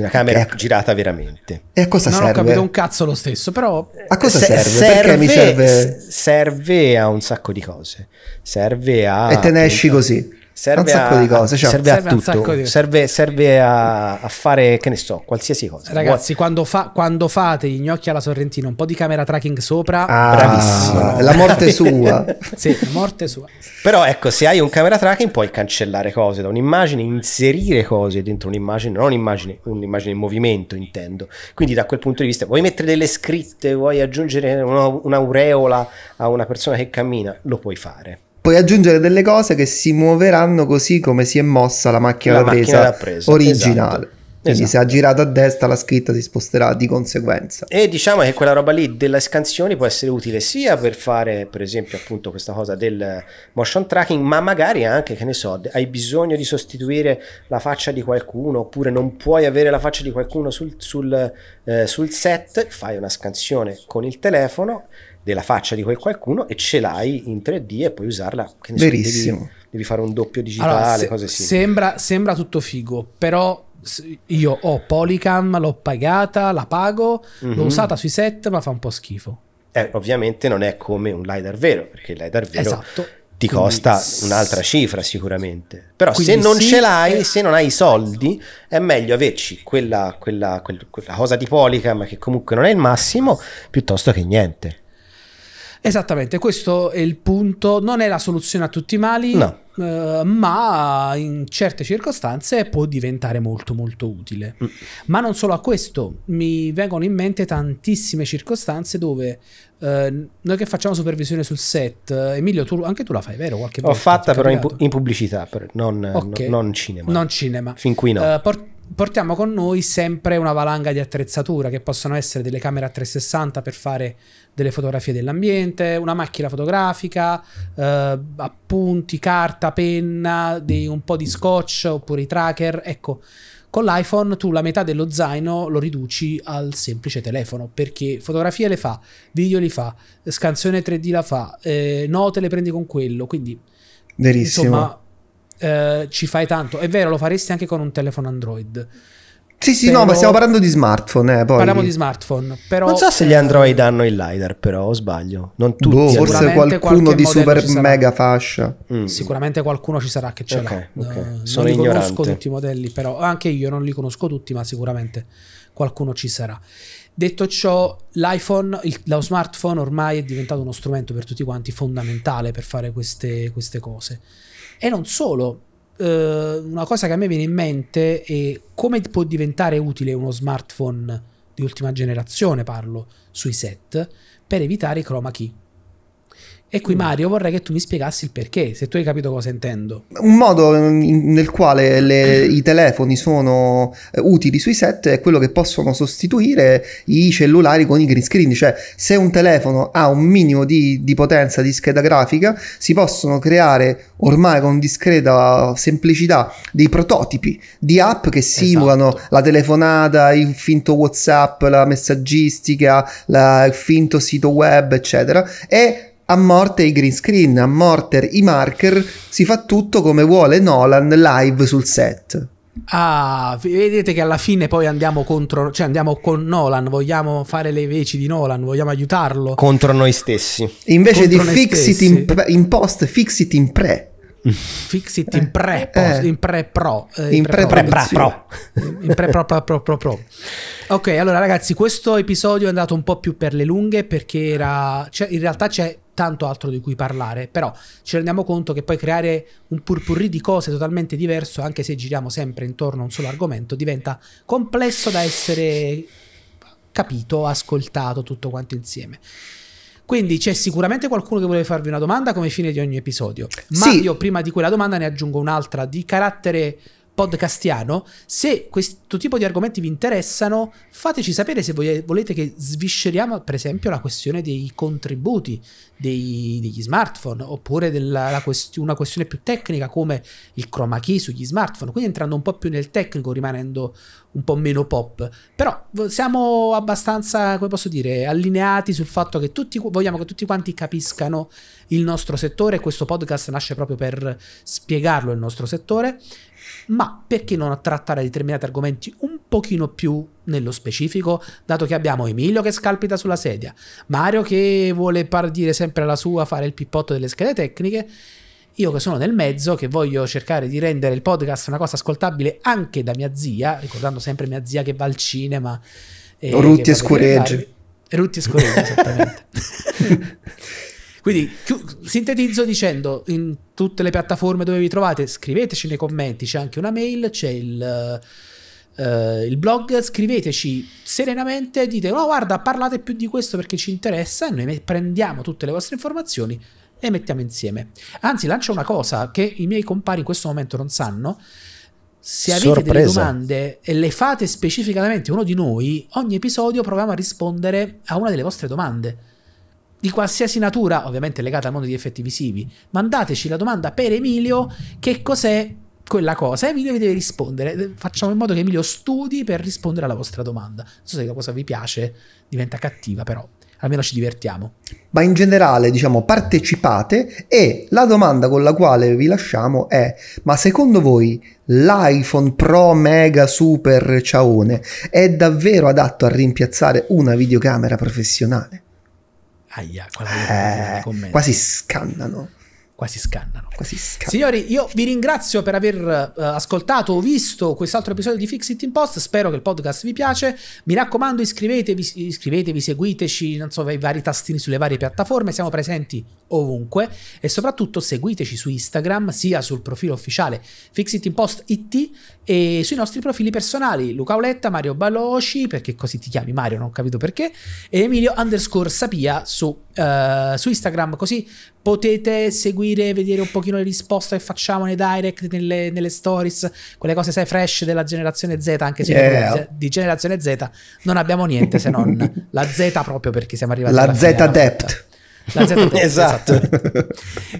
Una camera ecco. girata veramente. E a cosa non serve? Non ho capito un cazzo lo stesso, però... A cosa se- serve? serve? Perché mi serve... Serve a un sacco di cose. Serve a... E te ne esci così serve un sacco a, di cose, cioè, serve, serve, a tutto, di... serve, serve a, a, fare, che ne so, qualsiasi cosa. Ragazzi, quando, fa, quando fate gli gnocchi alla sorrentina, un po' di camera tracking sopra, ah, bravissimo. La morte sua. sì, morte sua. Però ecco, se hai un camera tracking puoi cancellare cose da un'immagine, inserire cose dentro un'immagine, non un'immagine, un'immagine in movimento intendo. Quindi da quel punto di vista vuoi mettere delle scritte, vuoi aggiungere un'aureola a una persona che cammina, lo puoi fare puoi aggiungere delle cose che si muoveranno così come si è mossa la macchina, la da, presa macchina da presa originale. Esatto. Quindi esatto. se ha esatto. girato a destra la scritta si sposterà di conseguenza. E diciamo che quella roba lì delle scansioni può essere utile sia per fare per esempio appunto questa cosa del motion tracking, ma magari anche che ne so, hai bisogno di sostituire la faccia di qualcuno oppure non puoi avere la faccia di qualcuno sul, sul, eh, sul set, fai una scansione con il telefono della faccia di quel qualcuno e ce l'hai in 3D e puoi usarla. Che ne Verissimo. So, devi, devi, fare un doppio digitale, allora, se, cose simili. Sembra, sembra tutto figo, però io ho Polycam, l'ho pagata, la pago, mm-hmm. l'ho mhm. usata sui set, ma fa un po' schifo. Eh, ovviamente non è come un LiDAR vero, perché il LiDAR vero esatto. ti costa s- un'altra cifra sicuramente. Però se non sì, ce l'hai, eh. se non hai i soldi, è meglio averci quella, quella, quella, quella cosa di Polycam che comunque non è il massimo, piuttosto che niente. Esattamente, questo è il punto. Non è la soluzione a tutti i mali, no. eh, ma in certe circostanze può diventare molto molto utile. Mm. Ma non solo a questo, mi vengono in mente tantissime circostanze dove eh, noi che facciamo supervisione sul set, eh, Emilio, tu, anche tu la fai, vero? Qualche Ho volta, fatta però in, pu- in, pubblicità, per, non, eh, okay. non, non, cinema. Non cinema. Fin qui no. Eh, port- portiamo con noi sempre una valanga di attrezzatura che possono essere delle camere a 360 per fare delle fotografie dell'ambiente, una macchina fotografica, eh, appunti, carta, penna, dei, un po' di scotch oppure i tracker. Ecco, con l'iPhone tu la metà dello zaino lo riduci al semplice telefono perché fotografie le fa, video li fa, scansione 3D la fa, eh, note le prendi con quello, quindi Verissimo. insomma eh, ci fai tanto. È vero, lo faresti anche con un telefono Android. Sì, sì, però... no, ma stiamo parlando di smartphone. Eh, poi. Parliamo di smartphone. Però, non so se gli eh, Android hanno il LiDAR, però, o sbaglio. Non boh, tutti. Boh, forse qualcuno di super mega fascia. Mm. Sicuramente qualcuno ci sarà che ce okay, l'ha. Okay. Sono non ignorante. conosco tutti i modelli, però anche io non li conosco tutti, ma sicuramente qualcuno ci sarà. Detto ciò, l'iPhone, il, lo smartphone ormai è diventato uno strumento per tutti quanti fondamentale per fare queste, queste cose. E non solo, eh, una cosa che a me viene in mente è come può diventare utile uno smartphone di ultima generazione, parlo, sui set, per evitare i chroma key. E qui mm. Mario vorrei che tu mi spiegassi il perché, se tu hai capito cosa intendo. Un modo mm, nel quale le, i telefoni sono eh, utili sui set è quello che possono sostituire i cellulari con i green screen, cioè se un telefono ha un minimo di, di potenza di scheda grafica si possono creare ormai con discreta semplicità dei prototipi di app che esatto. simulano esatto. la telefonata, il finto Whatsapp, la messaggistica, la, il finto sito web, eccetera. E a morte i green screen, a morte i marker, si fa tutto come vuole Nolan live sul set. Ah, vedete che alla fine poi andiamo contro, cioè andiamo con Nolan, vogliamo fare le veci di Nolan, vogliamo aiutarlo. Contro noi stessi. Invece contro di fix it in, in, post, fix it in pre. Fix it in pre, eh. post, eh. in pre pro. Eh, in, in pre, pre, pre pro. In pre pro, pro, pro, pro, pro. Ok, allora ragazzi, questo episodio è andato un po' più per le lunghe perché era, cioè, in realtà c'è tanto altro di cui parlare, però ci rendiamo conto che poi creare un purpurri di cose totalmente diverso, anche se giriamo sempre intorno a un solo argomento, diventa complesso da essere capito, ascoltato tutto quanto insieme. Quindi c'è sicuramente qualcuno che vuole farvi una domanda come fine di ogni episodio, ma sì. io prima di quella domanda ne aggiungo un'altra di carattere podcastiano. Se questo tipo di argomenti vi interessano, fateci sapere se volete che svisceriamo, per esempio, la questione dei contributi dei, degli smartphone, oppure della, quest- una questione più tecnica come il chroma key sugli smartphone. Quindi entrando un po' più nel tecnico, rimanendo un po' meno pop. Però siamo abbastanza, come posso dire, allineati sul fatto che tutti, vogliamo che tutti quanti capiscano il nostro settore. Questo podcast nasce proprio per spiegarlo il nostro settore ma perché non trattare determinati argomenti un pochino più nello specifico, dato che abbiamo Emilio che scalpita sulla sedia, Mario che vuole dire sempre la sua, fare il pippotto delle schede tecniche, io che sono nel mezzo, che voglio cercare di rendere il podcast una cosa ascoltabile anche da mia zia, ricordando sempre mia zia che va al cinema. E Rutti e scureggi. Rutti e scureggi, esattamente. Quindi sintetizzo dicendo, in tutte le piattaforme dove vi trovate, scriveteci nei commenti, c'è anche una mail, c'è il... Uh, il blog, scriveteci serenamente, dite no oh, guarda parlate più di questo perché ci interessa e noi prendiamo tutte le vostre informazioni e mettiamo insieme. Anzi lancio una cosa che i miei compari in questo momento non sanno. Se avete Sorpresa. delle domande e le fate specificatamente uno di noi, ogni episodio proviamo a rispondere a una delle vostre domande di qualsiasi natura, ovviamente legata al mondo degli effetti visivi, mandateci la domanda per Emilio che cos'è quella cosa. Emilio vi deve rispondere. Facciamo in modo che Emilio studi per rispondere alla vostra domanda. Non so se la cosa vi piace, diventa cattiva, però almeno ci divertiamo. Ma in generale, diciamo, partecipate e la domanda con la quale vi lasciamo è: ma secondo voi l'iPhone Pro Mega Super Ciaone è davvero adatto a rimpiazzare una videocamera professionale? Aia, eh, quasi scannano quasi scannano. Quasi scannano. Signori, io vi ringrazio per aver uh, ascoltato o visto quest'altro episodio di Fix It in Post. Spero che il podcast vi piace. Mi raccomando, iscrivetevi, iscrivetevi seguiteci, non so, i vari tastini sulle varie piattaforme. Siamo presenti ovunque e soprattutto seguiteci su Instagram, sia sul profilo ufficiale Fix It in Post IT e sui nostri profili personali Luca Oletta, Mario Baloci, perché così ti chiami Mario, non ho capito perché, e Emilio underscore Sapia su, uh, su Instagram, così potete seguire, vedere un pochino le risposte che facciamo nei direct, nelle, nelle stories, quelle cose sai fresh della generazione Z, anche se yeah. di generazione Z non abbiamo niente se non la Z proprio perché siamo arrivati alla Z fine, Dept. La Z Dept. Esatto. esatto.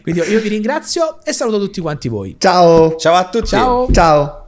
Quindi io vi ringrazio e saluto tutti quanti voi. Ciao. Ciao a tutti. Ciao. Ciao.